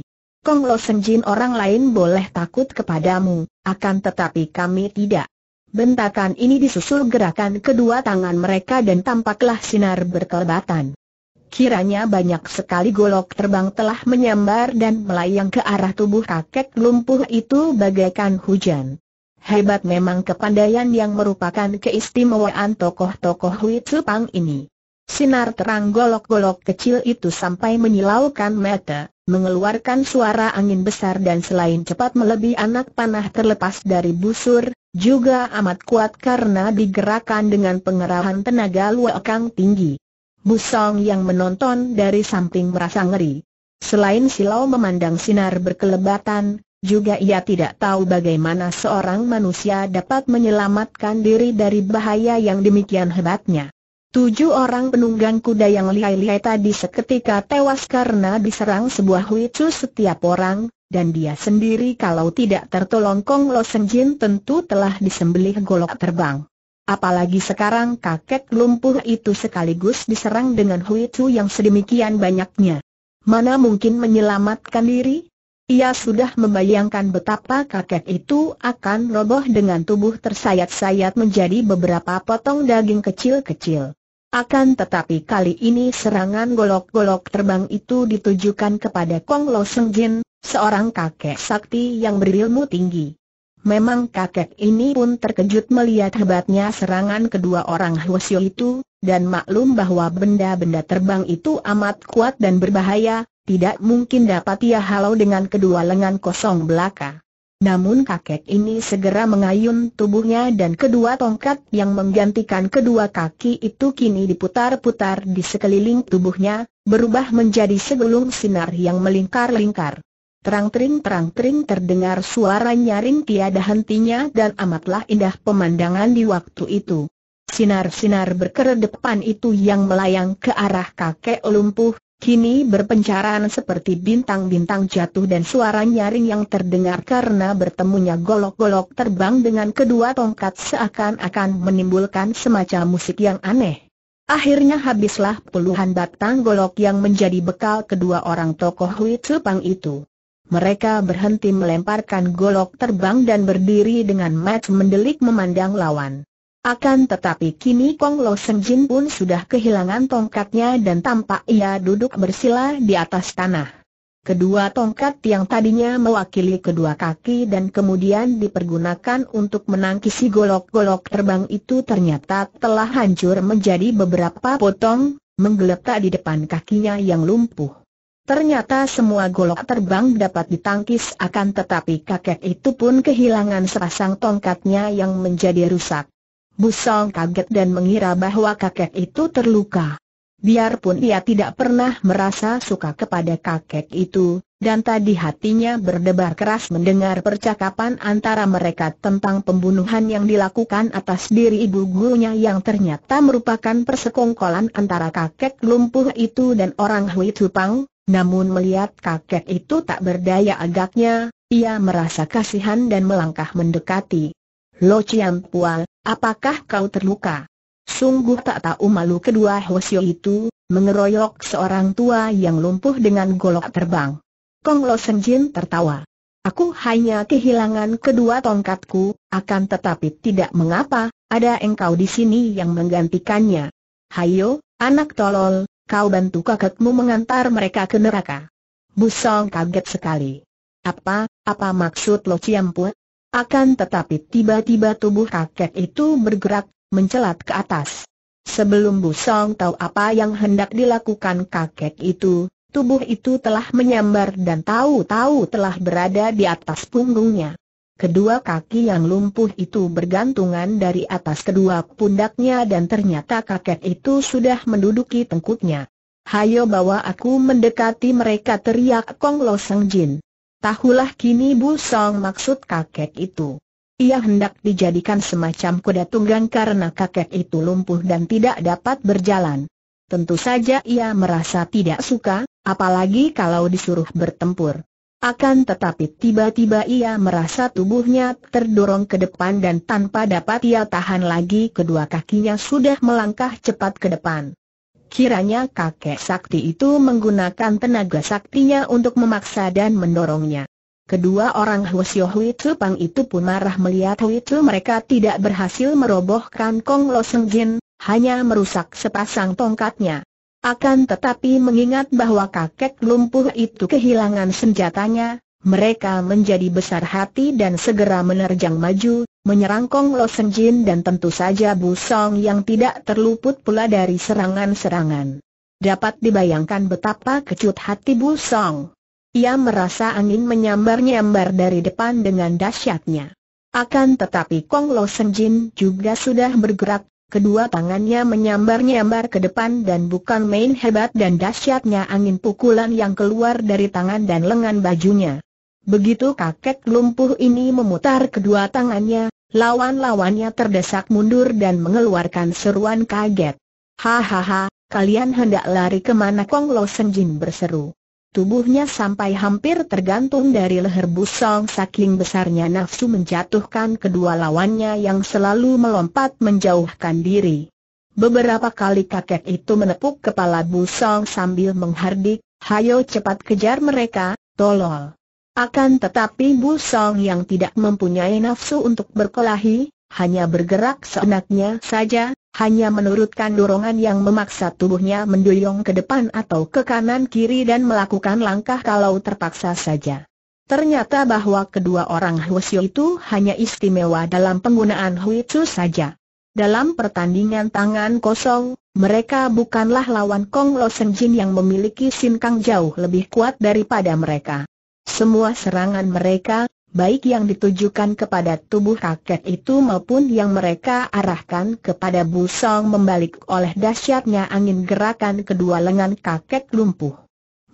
Kong Lo Senjin orang lain boleh takut kepadamu, akan tetapi kami tidak. Bentakan ini disusul gerakan kedua tangan mereka dan tampaklah sinar berkelebatan. Kiranya banyak sekali golok terbang telah menyambar dan melayang ke arah tubuh kakek lumpuh itu bagaikan hujan. Hebat memang kepandaian yang merupakan keistimewaan tokoh-tokoh Hui Pang ini. Sinar terang golok-golok kecil itu sampai menyilaukan mata, mengeluarkan suara angin besar dan selain cepat melebihi anak panah terlepas dari busur, juga amat kuat karena digerakkan dengan pengerahan tenaga luakang tinggi. Busong yang menonton dari samping merasa ngeri. Selain silau memandang sinar berkelebatan, juga ia tidak tahu bagaimana seorang manusia dapat menyelamatkan diri dari bahaya yang demikian hebatnya. Tujuh orang penunggang kuda yang lihai-lihai tadi seketika tewas karena diserang sebuah huicu setiap orang, dan dia sendiri kalau tidak tertolong Kong Lo Senjin tentu telah disembelih golok terbang. Apalagi sekarang kakek lumpuh itu sekaligus diserang dengan huicu yang sedemikian banyaknya. Mana mungkin menyelamatkan diri? Ia sudah membayangkan betapa kakek itu akan roboh dengan tubuh tersayat-sayat menjadi beberapa potong daging kecil-kecil. Akan tetapi kali ini serangan golok-golok terbang itu ditujukan kepada Kong Lo Seng Jin, seorang kakek sakti yang berilmu tinggi. Memang kakek ini pun terkejut melihat hebatnya serangan kedua orang Hwasyo itu, dan maklum bahwa benda-benda terbang itu amat kuat dan berbahaya, tidak mungkin dapat ia halau dengan kedua lengan kosong belaka. Namun kakek ini segera mengayun tubuhnya dan kedua tongkat yang menggantikan kedua kaki itu kini diputar-putar di sekeliling tubuhnya, berubah menjadi segelung sinar yang melingkar-lingkar. Terang-tering terang-tering terdengar suara nyaring tiada hentinya dan amatlah indah pemandangan di waktu itu. Sinar-sinar berkeredepan itu yang melayang ke arah kakek lumpuh, Kini berpencaran seperti bintang-bintang jatuh dan suara nyaring yang terdengar karena bertemunya golok-golok terbang dengan kedua tongkat seakan-akan menimbulkan semacam musik yang aneh. Akhirnya habislah puluhan batang golok yang menjadi bekal kedua orang tokoh Hui Tsupang itu. Mereka berhenti melemparkan golok terbang dan berdiri dengan mata mendelik memandang lawan. Akan tetapi kini Kong Lo Seng Jin pun sudah kehilangan tongkatnya dan tampak ia duduk bersila di atas tanah. Kedua tongkat yang tadinya mewakili kedua kaki dan kemudian dipergunakan untuk menangkisi golok-golok terbang itu ternyata telah hancur menjadi beberapa potong, menggeletak di depan kakinya yang lumpuh. Ternyata semua golok terbang dapat ditangkis akan tetapi kakek itu pun kehilangan sepasang tongkatnya yang menjadi rusak. Busong kaget dan mengira bahwa kakek itu terluka. Biarpun ia tidak pernah merasa suka kepada kakek itu, dan tadi hatinya berdebar keras mendengar percakapan antara mereka tentang pembunuhan yang dilakukan atas diri ibu gurunya yang ternyata merupakan persekongkolan antara kakek lumpuh itu dan orang Hui Tupang, namun melihat kakek itu tak berdaya agaknya, ia merasa kasihan dan melangkah mendekati. Lo Chiang Pual, Apakah kau terluka? Sungguh tak tahu malu kedua Hosio itu, mengeroyok seorang tua yang lumpuh dengan golok terbang. Kong Lo Senjin tertawa. Aku hanya kehilangan kedua tongkatku, akan tetapi tidak mengapa, ada engkau di sini yang menggantikannya. Hayo, anak tolol, kau bantu kakakmu mengantar mereka ke neraka. Busong kaget sekali. Apa, apa maksud Lo Ciampu? Akan tetapi tiba-tiba tubuh kakek itu bergerak, mencelat ke atas. Sebelum Bu Song tahu apa yang hendak dilakukan kakek itu, tubuh itu telah menyambar dan tahu-tahu telah berada di atas punggungnya. Kedua kaki yang lumpuh itu bergantungan dari atas kedua pundaknya dan ternyata kakek itu sudah menduduki tengkuknya. Hayo bawa aku mendekati mereka teriak Kong Lo Jin. Tahulah kini Bu Song maksud kakek itu. Ia hendak dijadikan semacam kuda tunggang karena kakek itu lumpuh dan tidak dapat berjalan. Tentu saja ia merasa tidak suka, apalagi kalau disuruh bertempur. Akan tetapi tiba-tiba ia merasa tubuhnya terdorong ke depan dan tanpa dapat ia tahan lagi kedua kakinya sudah melangkah cepat ke depan. Kiranya kakek sakti itu menggunakan tenaga saktinya untuk memaksa dan mendorongnya. Kedua orang Hwasyo Hui Tzu Pang itu pun marah melihat Witu mereka tidak berhasil merobohkan Kong Lo Seng Jin, hanya merusak sepasang tongkatnya. Akan tetapi mengingat bahwa kakek lumpuh itu kehilangan senjatanya, mereka menjadi besar hati dan segera menerjang maju, menyerang Kong Lo Sen dan tentu saja Bu Song yang tidak terluput pula dari serangan-serangan. Dapat dibayangkan betapa kecut hati Bu Song. Ia merasa angin menyambar-nyambar dari depan dengan dahsyatnya. Akan tetapi Kong Lo Sen juga sudah bergerak, kedua tangannya menyambar-nyambar ke depan dan bukan main hebat dan dahsyatnya angin pukulan yang keluar dari tangan dan lengan bajunya. Begitu kakek lumpuh ini memutar kedua tangannya, Lawan-lawannya terdesak mundur dan mengeluarkan seruan kaget. Hahaha, kalian hendak lari kemana Kong Lo Senjin berseru. Tubuhnya sampai hampir tergantung dari leher busong saking besarnya nafsu menjatuhkan kedua lawannya yang selalu melompat menjauhkan diri. Beberapa kali kakek itu menepuk kepala busong sambil menghardik, hayo cepat kejar mereka, tolol. Akan tetapi Bu Song yang tidak mempunyai nafsu untuk berkelahi, hanya bergerak seenaknya saja, hanya menurutkan dorongan yang memaksa tubuhnya mendoyong ke depan atau ke kanan-kiri dan melakukan langkah kalau terpaksa saja. Ternyata bahwa kedua orang Huosio itu hanya istimewa dalam penggunaan Huixu saja. Dalam pertandingan tangan kosong, mereka bukanlah lawan Kong Lo Senjin yang memiliki sinkang jauh lebih kuat daripada mereka. Semua serangan mereka, baik yang ditujukan kepada tubuh kakek itu maupun yang mereka arahkan kepada Busong membalik oleh dahsyatnya angin gerakan kedua lengan kakek lumpuh.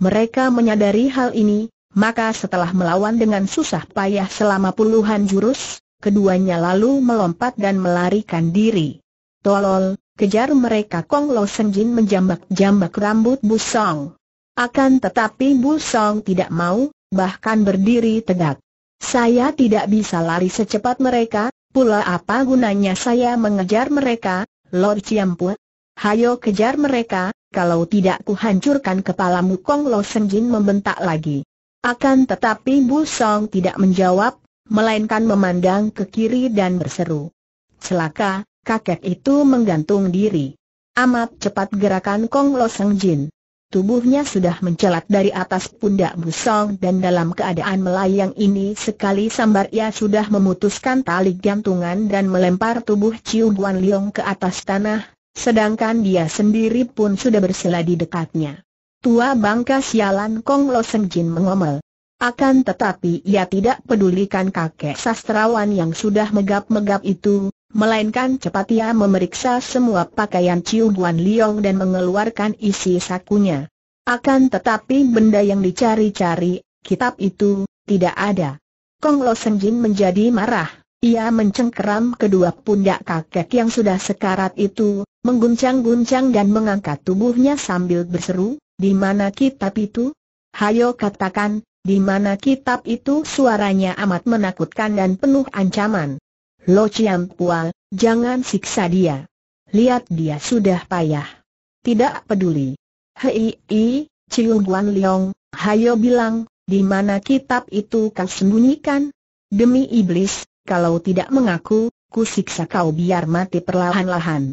Mereka menyadari hal ini, maka setelah melawan dengan susah payah selama puluhan jurus, keduanya lalu melompat dan melarikan diri. Tolol, kejar mereka Kong Lo Senjin menjambak-jambak rambut Busong. Akan tetapi Busong tidak mau, bahkan berdiri tegak. Saya tidak bisa lari secepat mereka, pula apa gunanya saya mengejar mereka, Lord Ciampu? Hayo kejar mereka, kalau tidak kuhancurkan kepalamu Kong Lo Senjin membentak lagi. Akan tetapi Bu Song tidak menjawab, melainkan memandang ke kiri dan berseru. Celaka, kakek itu menggantung diri. Amat cepat gerakan Kong Lo Jin. Tubuhnya sudah mencelat dari atas pundak Busong dan dalam keadaan melayang ini sekali sambar ia sudah memutuskan tali gantungan dan melempar tubuh Ciu Guan Liong ke atas tanah, sedangkan dia sendiri pun sudah bersila di dekatnya. Tua bangka sialan Kong Lo Seng Jin mengomel. Akan tetapi ia tidak pedulikan kakek sastrawan yang sudah megap-megap itu, Melainkan cepat ia memeriksa semua pakaian Ciu Guan Liong dan mengeluarkan isi sakunya. Akan tetapi benda yang dicari-cari, kitab itu, tidak ada. Kong Lo Seng Jin menjadi marah. Ia mencengkeram kedua pundak kakek yang sudah sekarat itu, mengguncang-guncang dan mengangkat tubuhnya sambil berseru, di mana kitab itu? Hayo katakan, di mana kitab itu suaranya amat menakutkan dan penuh ancaman. Lo Chiam Pua, jangan siksa dia. Lihat dia sudah payah. Tidak peduli. Hei, i, Ciu Guan Leong, hayo bilang, di mana kitab itu kau sembunyikan? Demi iblis, kalau tidak mengaku, ku siksa kau biar mati perlahan-lahan.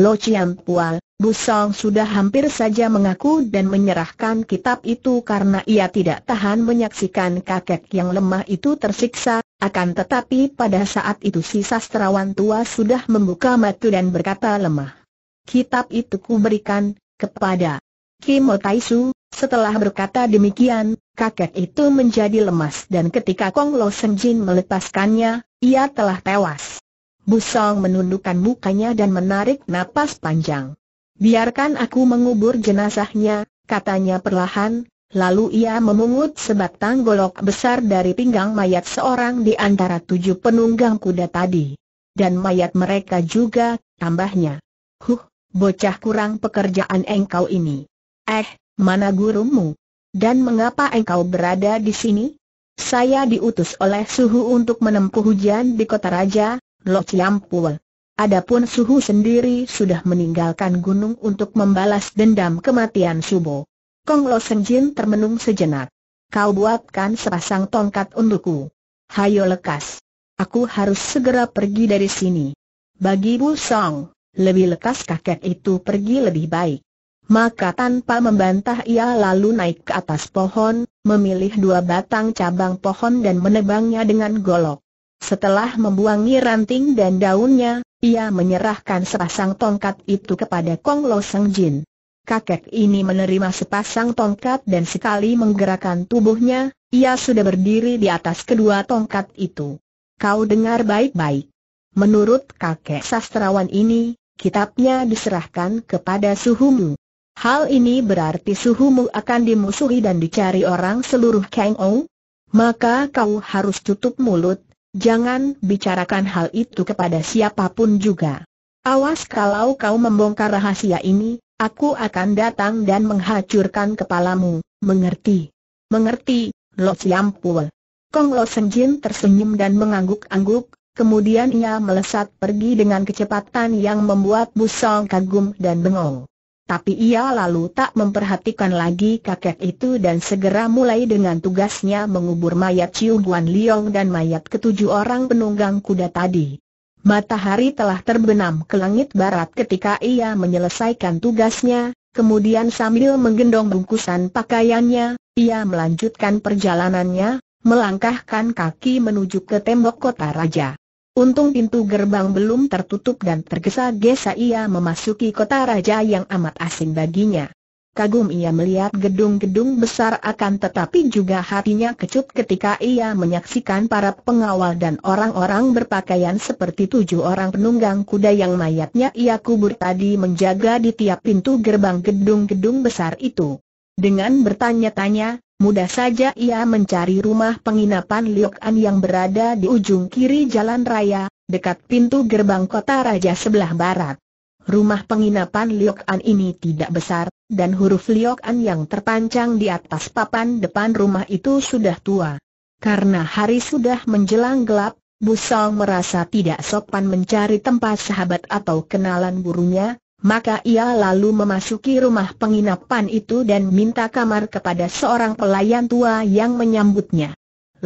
Lo Chiam Pua, Song sudah hampir saja mengaku dan menyerahkan kitab itu karena ia tidak tahan menyaksikan kakek yang lemah itu tersiksa, akan tetapi pada saat itu si sastrawan tua sudah membuka mata dan berkata lemah. Kitab itu kuberikan kepada Kimo Taisu, setelah berkata demikian, kakek itu menjadi lemas dan ketika Kong Lo Jin melepaskannya, ia telah tewas. Busong menundukkan mukanya dan menarik napas panjang. Biarkan aku mengubur jenazahnya, katanya perlahan, Lalu ia memungut sebatang golok besar dari pinggang mayat seorang di antara tujuh penunggang kuda tadi. Dan mayat mereka juga, tambahnya. Huh, bocah kurang pekerjaan engkau ini. Eh, mana gurumu? Dan mengapa engkau berada di sini? Saya diutus oleh suhu untuk menempuh hujan di kota raja, Lo Ciampul. Adapun suhu sendiri sudah meninggalkan gunung untuk membalas dendam kematian Subo. Kong Lo Jin termenung sejenak. Kau buatkan sepasang tongkat untukku. Hayo lekas. Aku harus segera pergi dari sini. Bagi Bu Song, lebih lekas kakek itu pergi lebih baik. Maka tanpa membantah ia lalu naik ke atas pohon, memilih dua batang cabang pohon dan menebangnya dengan golok. Setelah membuangi ranting dan daunnya, ia menyerahkan sepasang tongkat itu kepada Kong Lo Seng Jin kakek ini menerima sepasang tongkat dan sekali menggerakkan tubuhnya, ia sudah berdiri di atas kedua tongkat itu. Kau dengar baik-baik. Menurut kakek sastrawan ini, kitabnya diserahkan kepada suhumu. Hal ini berarti suhumu akan dimusuhi dan dicari orang seluruh Kang Ou. Maka kau harus tutup mulut, jangan bicarakan hal itu kepada siapapun juga. Awas kalau kau membongkar rahasia ini, Aku akan datang dan menghancurkan kepalamu, mengerti? Mengerti, Lo Siampul. Kong Lo Senjin tersenyum dan mengangguk-angguk, kemudian ia melesat pergi dengan kecepatan yang membuat Busong kagum dan bengong. Tapi ia lalu tak memperhatikan lagi kakek itu dan segera mulai dengan tugasnya mengubur mayat Ciu Guan Liong dan mayat ketujuh orang penunggang kuda tadi. Matahari telah terbenam ke langit barat ketika ia menyelesaikan tugasnya, kemudian sambil menggendong bungkusan pakaiannya, ia melanjutkan perjalanannya, melangkahkan kaki menuju ke tembok kota raja. Untung pintu gerbang belum tertutup dan tergesa-gesa ia memasuki kota raja yang amat asing baginya. Kagum ia melihat gedung-gedung besar akan tetapi juga hatinya kecut ketika ia menyaksikan para pengawal dan orang-orang berpakaian seperti tujuh orang penunggang kuda yang mayatnya ia kubur tadi menjaga di tiap pintu gerbang gedung-gedung besar itu. Dengan bertanya-tanya, mudah saja ia mencari rumah penginapan Liok An yang berada di ujung kiri jalan raya, dekat pintu gerbang kota raja sebelah barat. Rumah penginapan Liok An ini tidak besar, dan huruf Liok An yang terpancang di atas papan depan rumah itu sudah tua. Karena hari sudah menjelang gelap, Busong merasa tidak sopan mencari tempat sahabat atau kenalan burunya, maka ia lalu memasuki rumah penginapan itu dan minta kamar kepada seorang pelayan tua yang menyambutnya.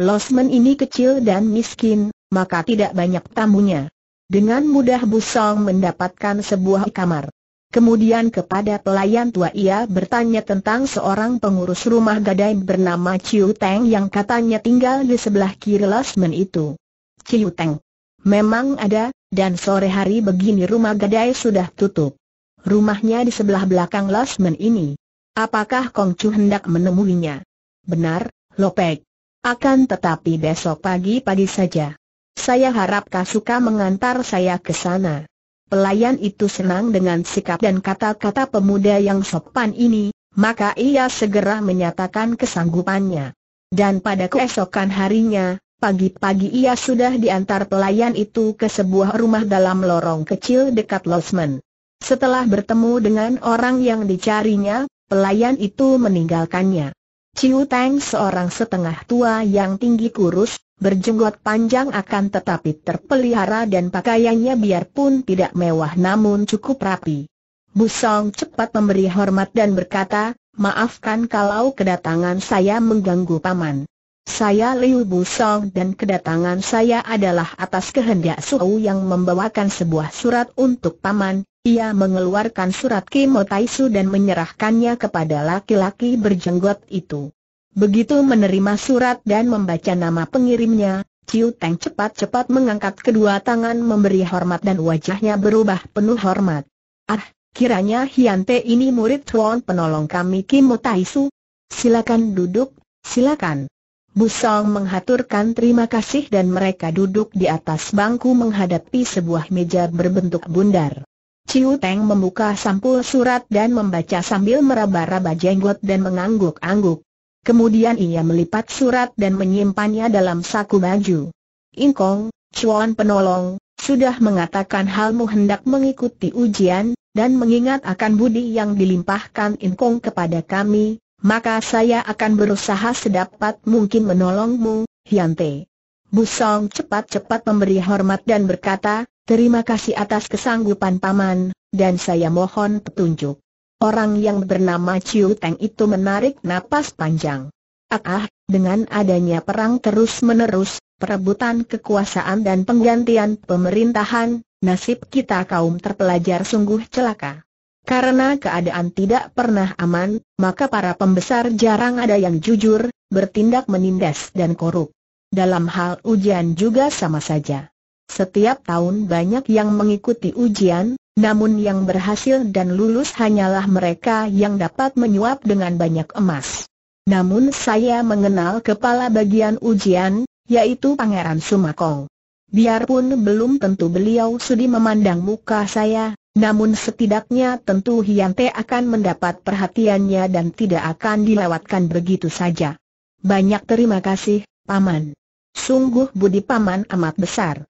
Losmen ini kecil dan miskin, maka tidak banyak tamunya. Dengan mudah Busong mendapatkan sebuah kamar. Kemudian kepada pelayan tua ia bertanya tentang seorang pengurus rumah gadai bernama Ciu Teng yang katanya tinggal di sebelah kiri losmen itu. Ciu Teng. Memang ada, dan sore hari begini rumah gadai sudah tutup. Rumahnya di sebelah belakang losmen ini. Apakah Kong Chu hendak menemuinya? Benar, Lopek. Akan tetapi besok pagi-pagi saja. Saya harap kau suka mengantar saya ke sana. Pelayan itu senang dengan sikap dan kata-kata pemuda yang sopan ini, maka ia segera menyatakan kesanggupannya. Dan pada keesokan harinya, pagi-pagi ia sudah diantar pelayan itu ke sebuah rumah dalam lorong kecil dekat Losmen. Setelah bertemu dengan orang yang dicarinya, pelayan itu meninggalkannya. Ciu Tang seorang setengah tua yang tinggi kurus, berjenggot panjang akan tetapi terpelihara dan pakaiannya biarpun tidak mewah namun cukup rapi. Busong cepat memberi hormat dan berkata, maafkan kalau kedatangan saya mengganggu paman. Saya Liu Busong dan kedatangan saya adalah atas kehendak Suhu yang membawakan sebuah surat untuk paman, ia mengeluarkan surat Kimo Taisu dan menyerahkannya kepada laki-laki berjenggot itu. Begitu menerima surat dan membaca nama pengirimnya, Ciu Teng cepat-cepat mengangkat kedua tangan memberi hormat dan wajahnya berubah penuh hormat. Ah, kiranya Hyante ini murid Tuan penolong kami Kimo Taisu. Silakan duduk, silakan. Busong menghaturkan terima kasih dan mereka duduk di atas bangku menghadapi sebuah meja berbentuk bundar. Ciu Teng membuka sampul surat dan membaca sambil meraba-raba jenggot dan mengangguk-angguk. Kemudian ia melipat surat dan menyimpannya dalam saku baju. Ingkong, Chuan penolong, sudah mengatakan halmu hendak mengikuti ujian, dan mengingat akan budi yang dilimpahkan Ingkong kepada kami, maka saya akan berusaha sedapat mungkin menolongmu, Hyante. Busong cepat-cepat memberi hormat dan berkata, Terima kasih atas kesanggupan paman, dan saya mohon petunjuk. Orang yang bernama Chiu Teng itu menarik napas panjang. Ah, ah, dengan adanya perang terus-menerus, perebutan kekuasaan dan penggantian pemerintahan, nasib kita kaum terpelajar sungguh celaka. Karena keadaan tidak pernah aman, maka para pembesar jarang ada yang jujur, bertindak menindas dan korup. Dalam hal ujian juga sama saja. Setiap tahun banyak yang mengikuti ujian, namun yang berhasil dan lulus hanyalah mereka yang dapat menyuap dengan banyak emas. Namun saya mengenal kepala bagian ujian, yaitu Pangeran Sumakong. Biarpun belum tentu beliau sudi memandang muka saya, namun setidaknya tentu Hyante akan mendapat perhatiannya dan tidak akan dilewatkan begitu saja. Banyak terima kasih, Paman. Sungguh budi Paman amat besar.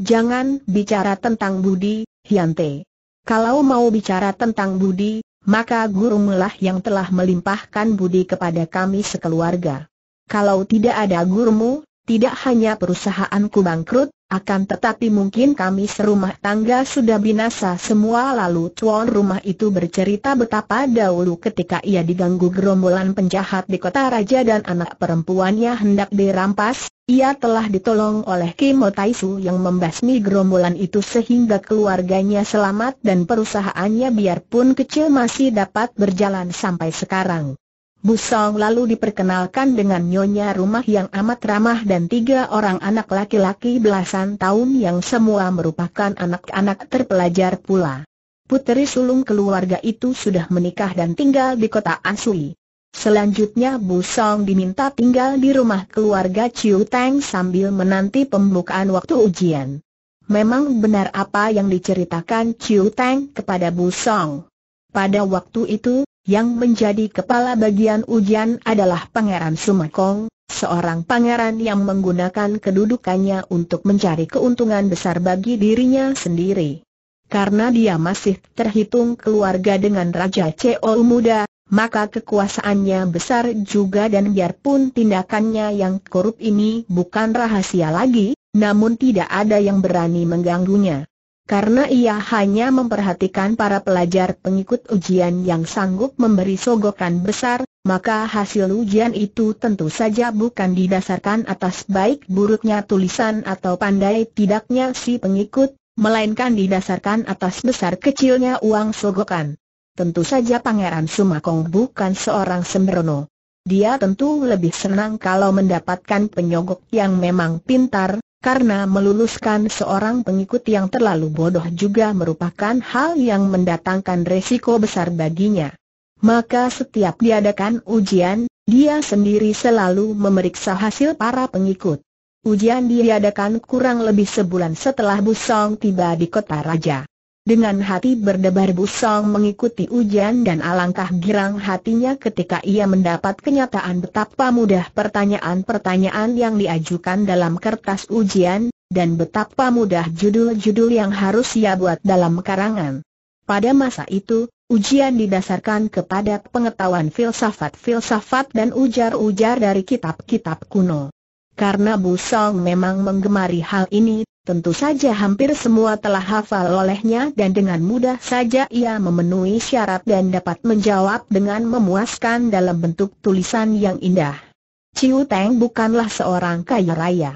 Jangan bicara tentang Budi, Hyante. Kalau mau bicara tentang Budi, maka guru mulah yang telah melimpahkan Budi kepada kami sekeluarga. Kalau tidak ada gurumu, tidak hanya perusahaanku bangkrut, akan tetapi mungkin kami serumah tangga sudah binasa semua lalu tuan rumah itu bercerita betapa dahulu ketika ia diganggu gerombolan penjahat di kota raja dan anak perempuannya hendak dirampas, ia telah ditolong oleh Kimo Taisu yang membasmi gerombolan itu sehingga keluarganya selamat dan perusahaannya biarpun kecil masih dapat berjalan sampai sekarang. Busong lalu diperkenalkan dengan nyonya rumah yang amat ramah dan tiga orang anak laki-laki belasan tahun yang semua merupakan anak-anak terpelajar pula. Puteri sulung keluarga itu sudah menikah dan tinggal di kota Asui. Selanjutnya Bu Song diminta tinggal di rumah keluarga Chiu Tang sambil menanti pembukaan waktu ujian. Memang benar apa yang diceritakan Chiu Tang kepada Bu Song. Pada waktu itu, yang menjadi kepala bagian ujian adalah Pangeran Sumakong, seorang pangeran yang menggunakan kedudukannya untuk mencari keuntungan besar bagi dirinya sendiri. Karena dia masih terhitung keluarga dengan Raja Cheol Muda, maka kekuasaannya besar juga dan biarpun tindakannya yang korup ini bukan rahasia lagi, namun tidak ada yang berani mengganggunya. Karena ia hanya memperhatikan para pelajar pengikut ujian yang sanggup memberi sogokan besar, maka hasil ujian itu tentu saja bukan didasarkan atas baik buruknya tulisan atau pandai tidaknya si pengikut, melainkan didasarkan atas besar kecilnya uang sogokan. Tentu saja Pangeran Sumakong bukan seorang sembrono. Dia tentu lebih senang kalau mendapatkan penyogok yang memang pintar, karena meluluskan seorang pengikut yang terlalu bodoh juga merupakan hal yang mendatangkan resiko besar baginya. Maka setiap diadakan ujian, dia sendiri selalu memeriksa hasil para pengikut. Ujian diadakan kurang lebih sebulan setelah Busong tiba di kota raja. Dengan hati berdebar busong mengikuti ujian dan alangkah girang hatinya ketika ia mendapat kenyataan betapa mudah pertanyaan-pertanyaan yang diajukan dalam kertas ujian, dan betapa mudah judul-judul yang harus ia buat dalam karangan. Pada masa itu, Ujian didasarkan kepada pengetahuan filsafat-filsafat dan ujar-ujar dari kitab-kitab kuno. Karena Busong memang menggemari hal ini, Tentu saja hampir semua telah hafal olehnya dan dengan mudah saja ia memenuhi syarat dan dapat menjawab dengan memuaskan dalam bentuk tulisan yang indah. Ciu Teng bukanlah seorang kaya raya.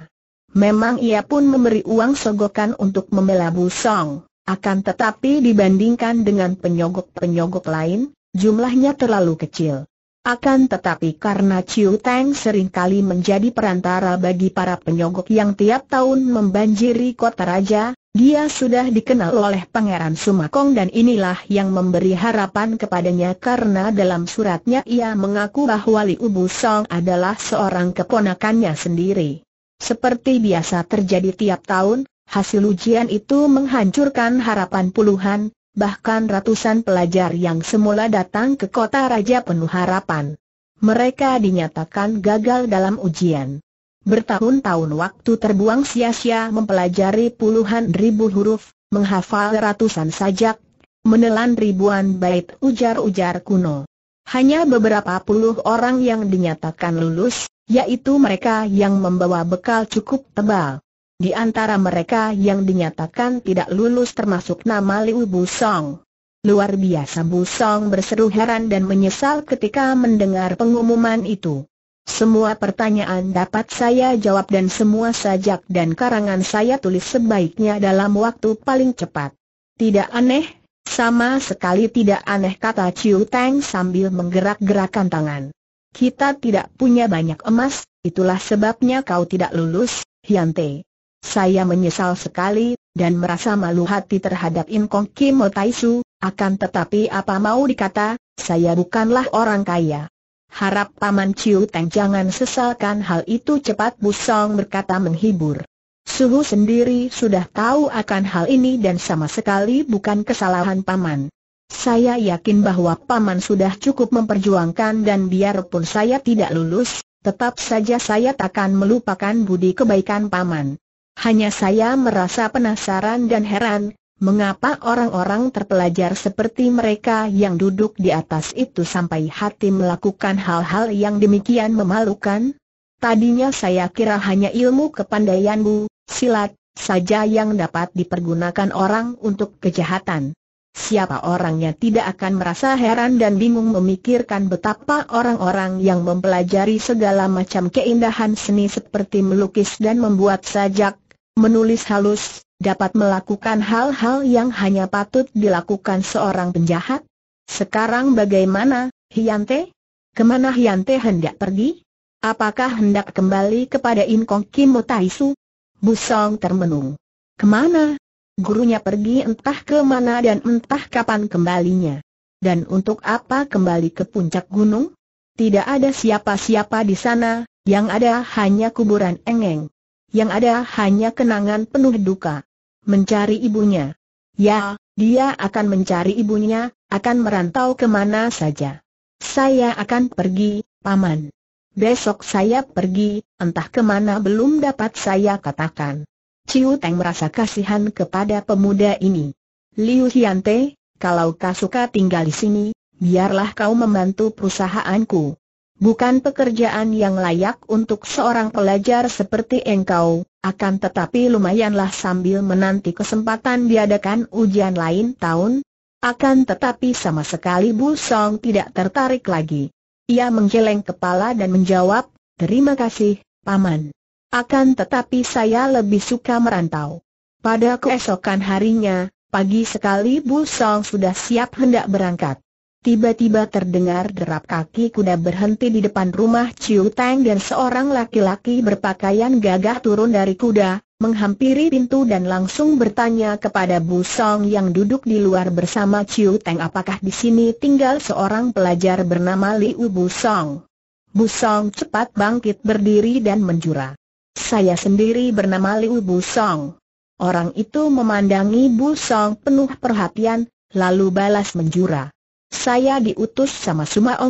Memang ia pun memberi uang sogokan untuk membela Bu Song, akan tetapi dibandingkan dengan penyogok-penyogok lain, jumlahnya terlalu kecil. Akan tetapi karena Chiu Tang seringkali menjadi perantara bagi para penyogok yang tiap tahun membanjiri kota raja, dia sudah dikenal oleh Pangeran Sumakong dan inilah yang memberi harapan kepadanya karena dalam suratnya ia mengaku bahwa Liu Bu Song adalah seorang keponakannya sendiri. Seperti biasa terjadi tiap tahun, hasil ujian itu menghancurkan harapan puluhan, bahkan ratusan pelajar yang semula datang ke kota raja penuh harapan. Mereka dinyatakan gagal dalam ujian. Bertahun-tahun waktu terbuang sia-sia mempelajari puluhan ribu huruf, menghafal ratusan sajak, menelan ribuan bait ujar-ujar kuno. Hanya beberapa puluh orang yang dinyatakan lulus, yaitu mereka yang membawa bekal cukup tebal. Di antara mereka yang dinyatakan tidak lulus termasuk nama Liu Busong. Luar biasa Busong berseru heran dan menyesal ketika mendengar pengumuman itu. Semua pertanyaan dapat saya jawab dan semua sajak dan karangan saya tulis sebaiknya dalam waktu paling cepat. Tidak aneh, sama sekali tidak aneh kata Chiu Tang sambil menggerak gerakkan tangan. Kita tidak punya banyak emas, itulah sebabnya kau tidak lulus, Hyante. Saya menyesal sekali, dan merasa malu hati terhadap Inkong Kim Taisu, akan tetapi apa mau dikata, saya bukanlah orang kaya. Harap Paman Chiu Teng jangan sesalkan hal itu cepat Busong berkata menghibur. Suhu sendiri sudah tahu akan hal ini dan sama sekali bukan kesalahan Paman. Saya yakin bahwa Paman sudah cukup memperjuangkan dan biarpun saya tidak lulus, tetap saja saya takkan melupakan budi kebaikan Paman. Hanya saya merasa penasaran dan heran, mengapa orang-orang terpelajar seperti mereka yang duduk di atas itu sampai hati melakukan hal-hal yang demikian memalukan? Tadinya saya kira hanya ilmu kepandaian kepandaianmu, silat, saja yang dapat dipergunakan orang untuk kejahatan. Siapa orangnya tidak akan merasa heran dan bingung memikirkan betapa orang-orang yang mempelajari segala macam keindahan seni seperti melukis dan membuat sajak, menulis halus, dapat melakukan hal-hal yang hanya patut dilakukan seorang penjahat? Sekarang bagaimana, Hyante? Kemana Hyante hendak pergi? Apakah hendak kembali kepada Inkong Kimo Taisu? Busong termenung. Kemana? Gurunya pergi entah kemana dan entah kapan kembalinya. Dan untuk apa kembali ke puncak gunung? Tidak ada siapa-siapa di sana, yang ada hanya kuburan engeng yang ada hanya kenangan penuh duka. Mencari ibunya. Ya, dia akan mencari ibunya, akan merantau kemana saja. Saya akan pergi, Paman. Besok saya pergi, entah kemana belum dapat saya katakan. Ciu Teng merasa kasihan kepada pemuda ini. Liu Hyante, kalau kau suka tinggal di sini, biarlah kau membantu perusahaanku. Bukan pekerjaan yang layak untuk seorang pelajar seperti engkau, akan tetapi lumayanlah sambil menanti kesempatan diadakan ujian lain tahun. Akan tetapi sama sekali Bu Song tidak tertarik lagi. Ia menggeleng kepala dan menjawab, terima kasih, Paman. Akan tetapi saya lebih suka merantau. Pada keesokan harinya, pagi sekali Bu Song sudah siap hendak berangkat. Tiba-tiba terdengar derap kaki kuda berhenti di depan rumah Ciu Tang dan seorang laki-laki berpakaian gagah turun dari kuda, menghampiri pintu dan langsung bertanya kepada Bu Song yang duduk di luar bersama Ciu Tang apakah di sini tinggal seorang pelajar bernama Liu Bu Song. Bu Song cepat bangkit berdiri dan menjura. Saya sendiri bernama Liu Bu Song. Orang itu memandangi Bu Song penuh perhatian, lalu balas menjura. Saya diutus sama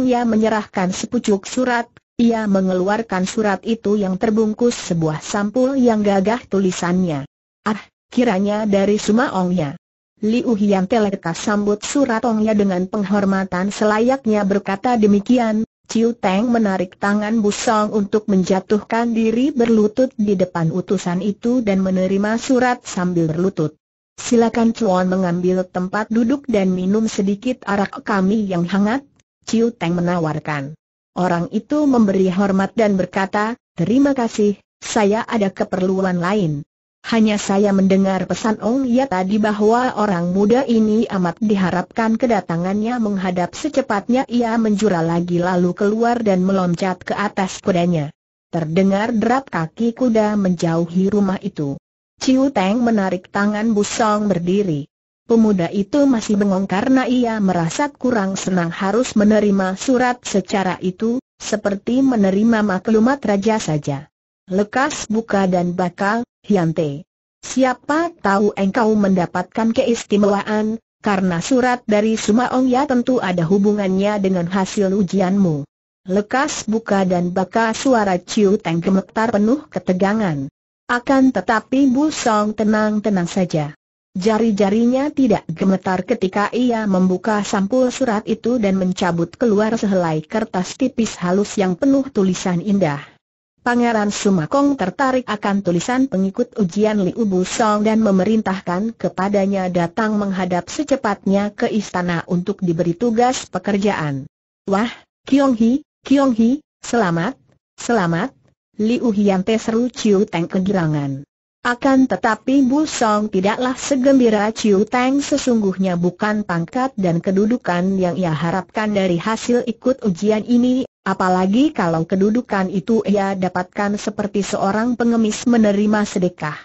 ya menyerahkan sepucuk surat, ia mengeluarkan surat itu yang terbungkus sebuah sampul yang gagah tulisannya. Ah, kiranya dari Sumaongya. Liu uh Hian Teleka sambut surat Ya dengan penghormatan selayaknya berkata demikian, Ciu Teng menarik tangan Busong untuk menjatuhkan diri berlutut di depan utusan itu dan menerima surat sambil berlutut. Silakan Chuan mengambil tempat duduk dan minum sedikit arak kami yang hangat, Ciu Teng menawarkan. Orang itu memberi hormat dan berkata, terima kasih, saya ada keperluan lain. Hanya saya mendengar pesan Ong Ya tadi bahwa orang muda ini amat diharapkan kedatangannya menghadap secepatnya ia menjura lagi lalu keluar dan meloncat ke atas kudanya. Terdengar derap kaki kuda menjauhi rumah itu. Ciu Teng menarik tangan Busong berdiri. Pemuda itu masih bengong karena ia merasa kurang senang harus menerima surat secara itu, seperti menerima maklumat raja saja. Lekas buka dan bakal, Hyante. Siapa tahu engkau mendapatkan keistimewaan, karena surat dari Sumaong ya tentu ada hubungannya dengan hasil ujianmu. Lekas buka dan bakal suara Ciu Teng gemetar penuh ketegangan. Akan tetapi Bu Song tenang-tenang saja. Jari-jarinya tidak gemetar ketika ia membuka sampul surat itu dan mencabut keluar sehelai kertas tipis halus yang penuh tulisan indah. Pangeran Sumakong tertarik akan tulisan pengikut ujian Liu Bu Song dan memerintahkan kepadanya datang menghadap secepatnya ke istana untuk diberi tugas pekerjaan. Wah, Kyong Hee, Kyong Hee, selamat, selamat, Liu Hiante seru Chiu Teng kegirangan. Akan tetapi Bu Song tidaklah segembira Ciu Teng sesungguhnya bukan pangkat dan kedudukan yang ia harapkan dari hasil ikut ujian ini, apalagi kalau kedudukan itu ia dapatkan seperti seorang pengemis menerima sedekah.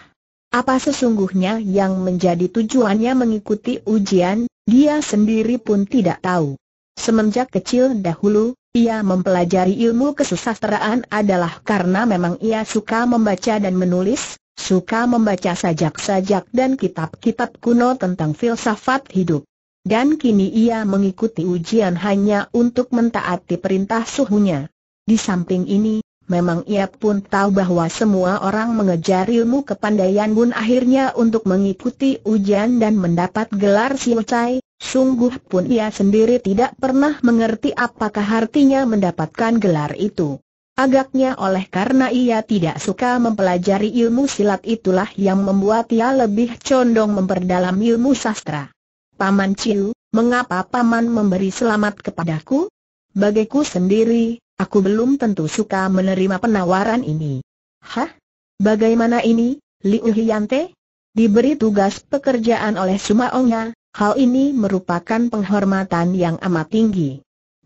Apa sesungguhnya yang menjadi tujuannya mengikuti ujian, dia sendiri pun tidak tahu. Semenjak kecil dahulu, ia mempelajari ilmu kesusasteraan adalah karena memang ia suka membaca dan menulis, suka membaca sajak-sajak dan kitab-kitab kuno tentang filsafat hidup. Dan kini ia mengikuti ujian hanya untuk mentaati perintah suhunya. Di samping ini, Memang ia pun tahu bahwa semua orang mengejar ilmu kepandaian pun akhirnya untuk mengikuti ujian dan mendapat gelar siucai, Sungguh pun ia sendiri tidak pernah mengerti apakah artinya mendapatkan gelar itu. Agaknya oleh karena ia tidak suka mempelajari ilmu silat itulah yang membuat ia lebih condong memperdalam ilmu sastra. Paman Ciu, mengapa Paman memberi selamat kepadaku? Bagiku sendiri, aku belum tentu suka menerima penawaran ini. Hah? Bagaimana ini, Liu Hyante? Diberi tugas pekerjaan oleh Sumaonga, ya. Hal ini merupakan penghormatan yang amat tinggi.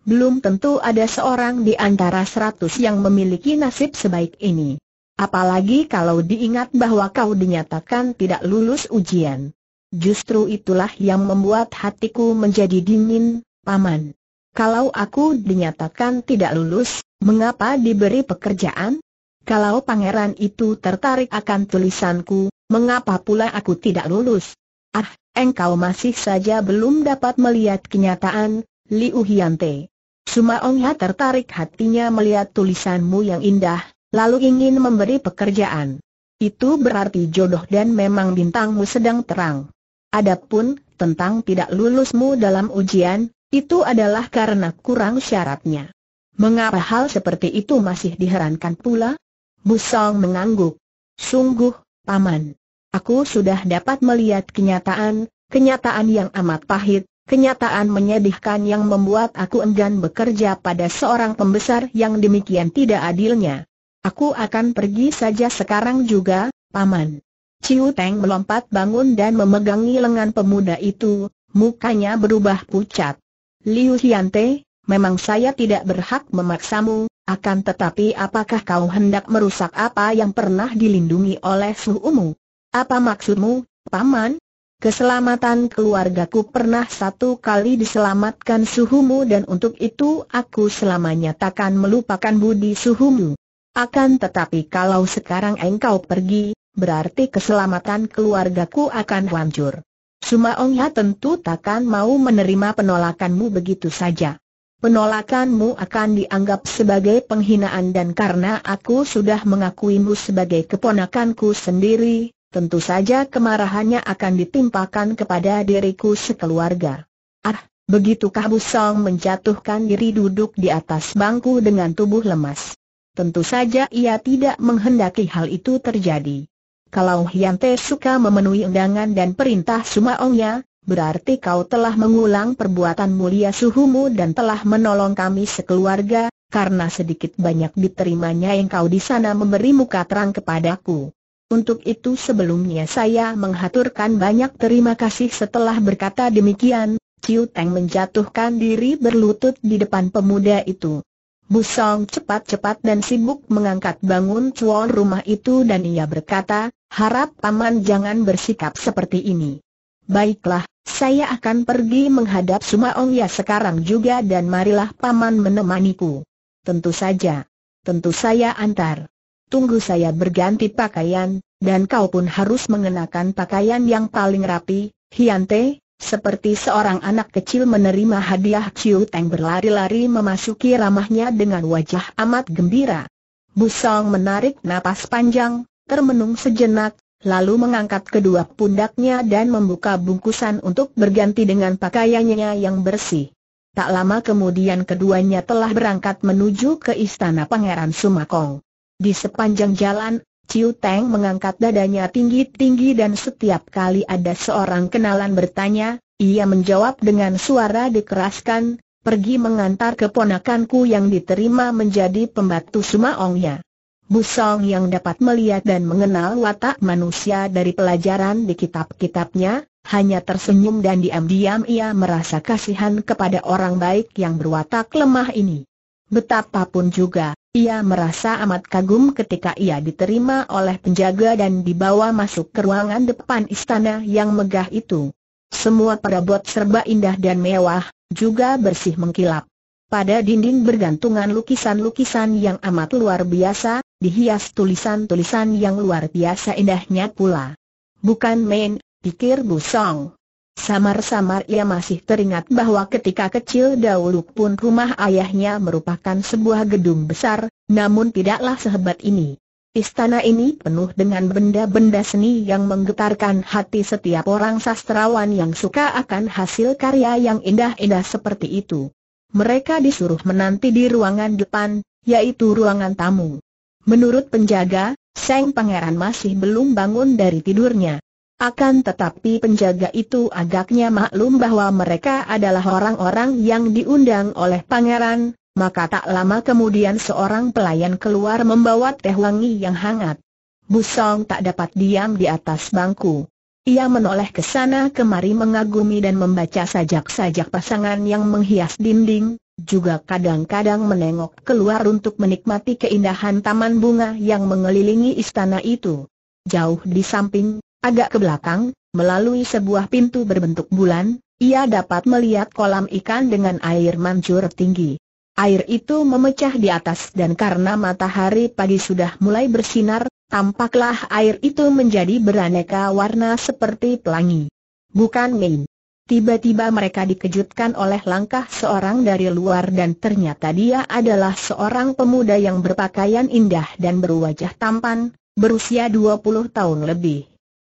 Belum tentu ada seorang di antara seratus yang memiliki nasib sebaik ini. Apalagi kalau diingat bahwa kau dinyatakan tidak lulus ujian. Justru itulah yang membuat hatiku menjadi dingin, Paman. Kalau aku dinyatakan tidak lulus, mengapa diberi pekerjaan? Kalau pangeran itu tertarik akan tulisanku, mengapa pula aku tidak lulus? Ah, Engkau masih saja belum dapat melihat kenyataan, Liu Suma Sumaongha tertarik hatinya melihat tulisanmu yang indah, lalu ingin memberi pekerjaan. Itu berarti jodoh dan memang bintangmu sedang terang. Adapun, tentang tidak lulusmu dalam ujian, itu adalah karena kurang syaratnya. Mengapa hal seperti itu masih diherankan pula? Busong mengangguk. Sungguh, Paman. Aku sudah dapat melihat kenyataan, kenyataan yang amat pahit, kenyataan menyedihkan yang membuat aku enggan bekerja pada seorang pembesar yang demikian tidak adilnya. Aku akan pergi saja sekarang juga, Paman. Ciu Teng melompat bangun dan memegangi lengan pemuda itu, mukanya berubah pucat. Liu Xiante, memang saya tidak berhak memaksamu, akan tetapi apakah kau hendak merusak apa yang pernah dilindungi oleh suhumu? Apa maksudmu, Paman? Keselamatan keluargaku pernah satu kali diselamatkan suhumu dan untuk itu aku selamanya takkan melupakan budi suhumu. Akan tetapi kalau sekarang engkau pergi, berarti keselamatan keluargaku akan hancur. Sumaongha tentu takkan mau menerima penolakanmu begitu saja. Penolakanmu akan dianggap sebagai penghinaan dan karena aku sudah mengakuimu sebagai keponakanku sendiri, tentu saja kemarahannya akan ditimpakan kepada diriku sekeluarga. Ah, begitukah Busong menjatuhkan diri duduk di atas bangku dengan tubuh lemas. Tentu saja ia tidak menghendaki hal itu terjadi. Kalau Hian Te suka memenuhi undangan dan perintah Sumaongnya, berarti kau telah mengulang perbuatan mulia suhumu dan telah menolong kami sekeluarga, karena sedikit banyak diterimanya yang kau di sana memberi muka terang kepadaku. Untuk itu sebelumnya saya menghaturkan banyak terima kasih setelah berkata demikian, Ciu Teng menjatuhkan diri berlutut di depan pemuda itu. Bu Song cepat-cepat dan sibuk mengangkat bangun cuan rumah itu dan ia berkata, harap paman jangan bersikap seperti ini. Baiklah, saya akan pergi menghadap Sumaong ya sekarang juga dan marilah paman menemaniku. Tentu saja. Tentu saya antar tunggu saya berganti pakaian, dan kau pun harus mengenakan pakaian yang paling rapi, Hiante, seperti seorang anak kecil menerima hadiah Chiu Teng berlari-lari memasuki ramahnya dengan wajah amat gembira. Busong menarik napas panjang, termenung sejenak, lalu mengangkat kedua pundaknya dan membuka bungkusan untuk berganti dengan pakaiannya yang bersih. Tak lama kemudian keduanya telah berangkat menuju ke istana Pangeran Sumakong. Di sepanjang jalan, Ciu Teng mengangkat dadanya tinggi-tinggi dan setiap kali ada seorang kenalan bertanya, ia menjawab dengan suara dikeraskan, pergi mengantar keponakanku yang diterima menjadi pembantu Sumaongnya. Busong yang dapat melihat dan mengenal watak manusia dari pelajaran di kitab-kitabnya, hanya tersenyum dan diam-diam ia merasa kasihan kepada orang baik yang berwatak lemah ini. Betapapun juga, ia merasa amat kagum ketika ia diterima oleh penjaga dan dibawa masuk ke ruangan depan istana yang megah itu. Semua perabot serba indah dan mewah, juga bersih mengkilap. Pada dinding bergantungan lukisan-lukisan yang amat luar biasa, dihias tulisan-tulisan yang luar biasa indahnya pula. Bukan main, pikir Bu Song. Samar-samar ia masih teringat bahwa ketika kecil dahulu pun rumah ayahnya merupakan sebuah gedung besar, namun tidaklah sehebat ini. Istana ini penuh dengan benda-benda seni yang menggetarkan hati setiap orang sastrawan yang suka akan hasil karya yang indah-indah seperti itu. Mereka disuruh menanti di ruangan depan, yaitu ruangan tamu. Menurut penjaga, Seng Pangeran masih belum bangun dari tidurnya. Akan tetapi penjaga itu agaknya maklum bahwa mereka adalah orang-orang yang diundang oleh pangeran, maka tak lama kemudian seorang pelayan keluar membawa teh wangi yang hangat. Busong tak dapat diam di atas bangku. Ia menoleh ke sana kemari mengagumi dan membaca sajak-sajak pasangan yang menghias dinding, juga kadang-kadang menengok keluar untuk menikmati keindahan taman bunga yang mengelilingi istana itu. Jauh di samping, Agak ke belakang, melalui sebuah pintu berbentuk bulan, ia dapat melihat kolam ikan dengan air mancur tinggi. Air itu memecah di atas dan karena matahari pagi sudah mulai bersinar, tampaklah air itu menjadi beraneka warna seperti pelangi. Bukan main. Tiba-tiba mereka dikejutkan oleh langkah seorang dari luar dan ternyata dia adalah seorang pemuda yang berpakaian indah dan berwajah tampan, berusia 20 tahun lebih.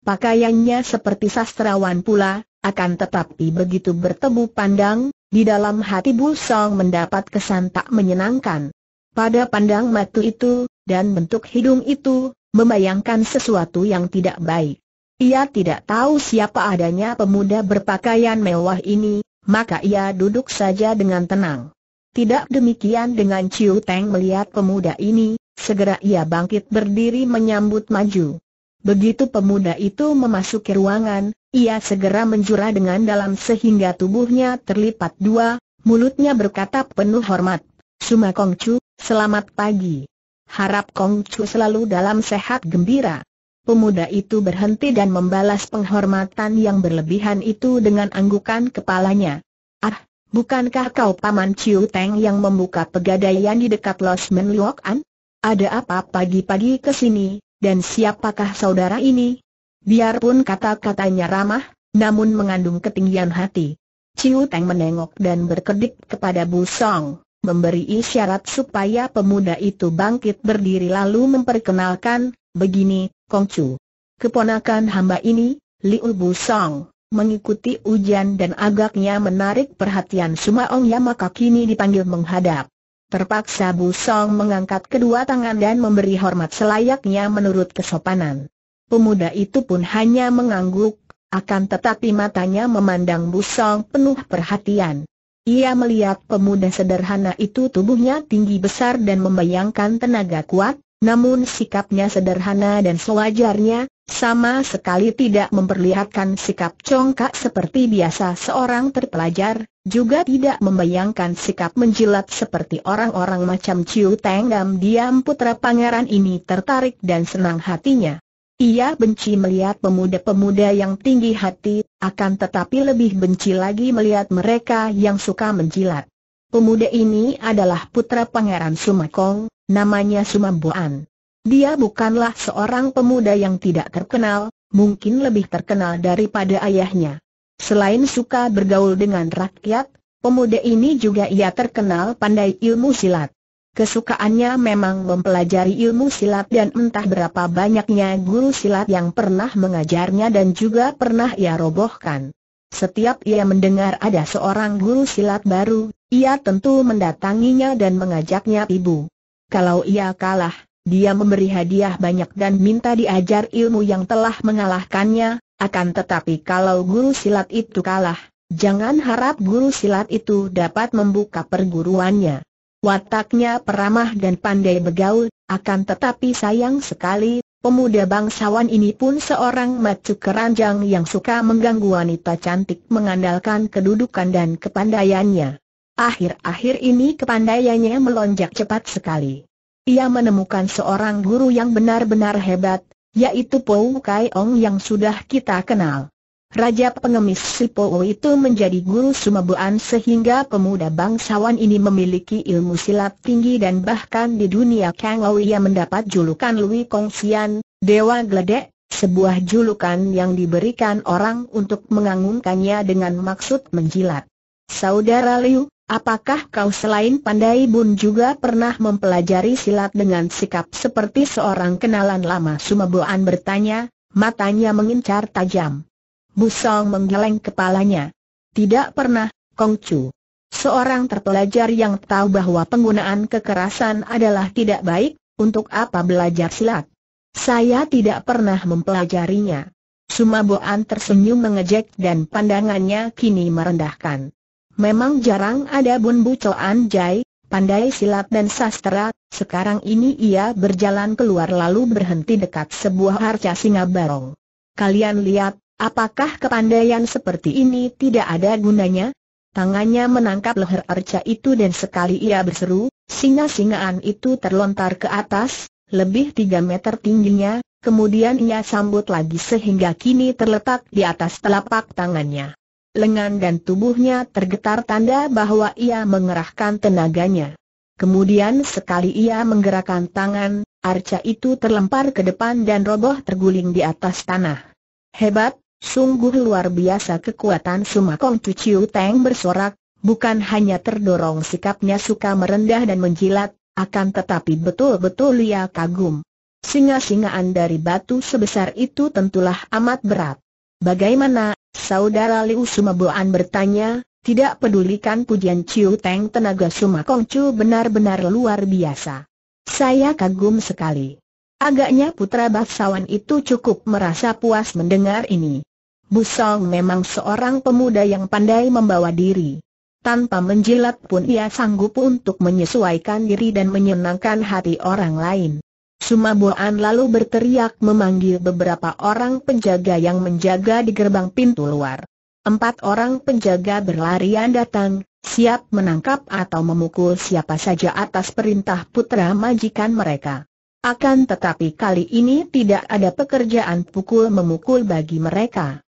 Pakaiannya seperti sastrawan pula, akan tetapi begitu bertemu pandang, di dalam hati Busong mendapat kesan tak menyenangkan. Pada pandang mata itu, dan bentuk hidung itu, membayangkan sesuatu yang tidak baik. Ia tidak tahu siapa adanya pemuda berpakaian mewah ini, maka ia duduk saja dengan tenang. Tidak demikian dengan Ciu Teng melihat pemuda ini, segera ia bangkit berdiri menyambut maju. Begitu pemuda itu memasuki ruangan, ia segera menjura dengan dalam sehingga tubuhnya terlipat dua, mulutnya berkata penuh hormat, Suma Kongcu, selamat pagi. Harap Kongcu selalu dalam sehat gembira. Pemuda itu berhenti dan membalas penghormatan yang berlebihan itu dengan anggukan kepalanya. Ah, bukankah kau Paman Ciu Teng yang membuka pegadaian di dekat Los Menluokan? Ada apa pagi-pagi ke sini? Dan siapakah saudara ini? Biarpun kata-katanya ramah, namun mengandung ketinggian hati. Ciu Teng menengok dan berkedip kepada Bu Song, memberi isyarat supaya pemuda itu bangkit berdiri lalu memperkenalkan, begini, Kong Chu, Keponakan hamba ini, Liu Bu Song, mengikuti ujian dan agaknya menarik perhatian Suma ya maka kini dipanggil menghadap. Terpaksa Bu Song mengangkat kedua tangan dan memberi hormat selayaknya menurut kesopanan. Pemuda itu pun hanya mengangguk, akan tetapi matanya memandang Bu Song penuh perhatian. Ia melihat pemuda sederhana itu tubuhnya tinggi besar dan membayangkan tenaga kuat, namun sikapnya sederhana dan sewajarnya, sama sekali tidak memperlihatkan sikap congkak seperti biasa seorang terpelajar, juga tidak membayangkan sikap menjilat seperti orang-orang macam Ciu Tenggam diam putra pangeran ini tertarik dan senang hatinya. Ia benci melihat pemuda-pemuda yang tinggi hati, akan tetapi lebih benci lagi melihat mereka yang suka menjilat. Pemuda ini adalah putra pangeran Sumakong, namanya Sumamboan. Dia bukanlah seorang pemuda yang tidak terkenal, mungkin lebih terkenal daripada ayahnya. Selain suka bergaul dengan rakyat, pemuda ini juga ia terkenal pandai ilmu silat. Kesukaannya memang mempelajari ilmu silat dan entah berapa banyaknya guru silat yang pernah mengajarnya dan juga pernah ia robohkan. Setiap ia mendengar ada seorang guru silat baru, ia tentu mendatanginya dan mengajaknya ibu. Kalau ia kalah, dia memberi hadiah banyak dan minta diajar ilmu yang telah mengalahkannya, akan tetapi kalau guru silat itu kalah, jangan harap guru silat itu dapat membuka perguruannya. Wataknya peramah dan pandai begaul, akan tetapi sayang sekali, pemuda bangsawan ini pun seorang macu keranjang yang suka mengganggu wanita cantik mengandalkan kedudukan dan kepandaiannya. Akhir-akhir ini kepandaiannya melonjak cepat sekali ia menemukan seorang guru yang benar-benar hebat, yaitu Pou Kai Ong yang sudah kita kenal. Raja pengemis si Pou itu menjadi guru Sumabuan sehingga pemuda bangsawan ini memiliki ilmu silat tinggi dan bahkan di dunia Kang Ou ia mendapat julukan Lui Kong Xian, Dewa Gledek, sebuah julukan yang diberikan orang untuk mengangunkannya dengan maksud menjilat. Saudara Liu, Apakah kau selain pandai bun juga pernah mempelajari silat dengan sikap seperti seorang kenalan lama Sumaboan bertanya, matanya mengincar tajam. Busong menggeleng kepalanya. Tidak pernah, Kongcu. Seorang terpelajar yang tahu bahwa penggunaan kekerasan adalah tidak baik, untuk apa belajar silat? Saya tidak pernah mempelajarinya. Sumaboan tersenyum mengejek dan pandangannya kini merendahkan. Memang jarang ada Bun Buco Anjay, pandai silat dan sastra, sekarang ini ia berjalan keluar lalu berhenti dekat sebuah harca singa barong. Kalian lihat, apakah kepandaian seperti ini tidak ada gunanya? Tangannya menangkap leher arca itu dan sekali ia berseru, singa-singaan itu terlontar ke atas, lebih tiga meter tingginya, kemudian ia sambut lagi sehingga kini terletak di atas telapak tangannya lengan dan tubuhnya tergetar tanda bahwa ia mengerahkan tenaganya. Kemudian sekali ia menggerakkan tangan, arca itu terlempar ke depan dan roboh terguling di atas tanah. Hebat, sungguh luar biasa kekuatan Sumakong Chiu Teng bersorak, bukan hanya terdorong sikapnya suka merendah dan menjilat, akan tetapi betul-betul ia kagum. Singa-singaan dari batu sebesar itu tentulah amat berat. Bagaimana Saudara Liu Sumaboan bertanya, tidak pedulikan pujian Ciu Teng tenaga Sumakong Chu benar-benar luar biasa. Saya kagum sekali. Agaknya putra bangsawan itu cukup merasa puas mendengar ini. Busong memang seorang pemuda yang pandai membawa diri. Tanpa menjilat pun ia sanggup untuk menyesuaikan diri dan menyenangkan hati orang lain. Sumaboan lalu berteriak memanggil beberapa orang penjaga yang menjaga di gerbang pintu luar. Empat orang penjaga berlarian datang, siap menangkap atau memukul siapa saja atas perintah putra majikan mereka. Akan tetapi kali ini tidak ada pekerjaan pukul-memukul bagi mereka.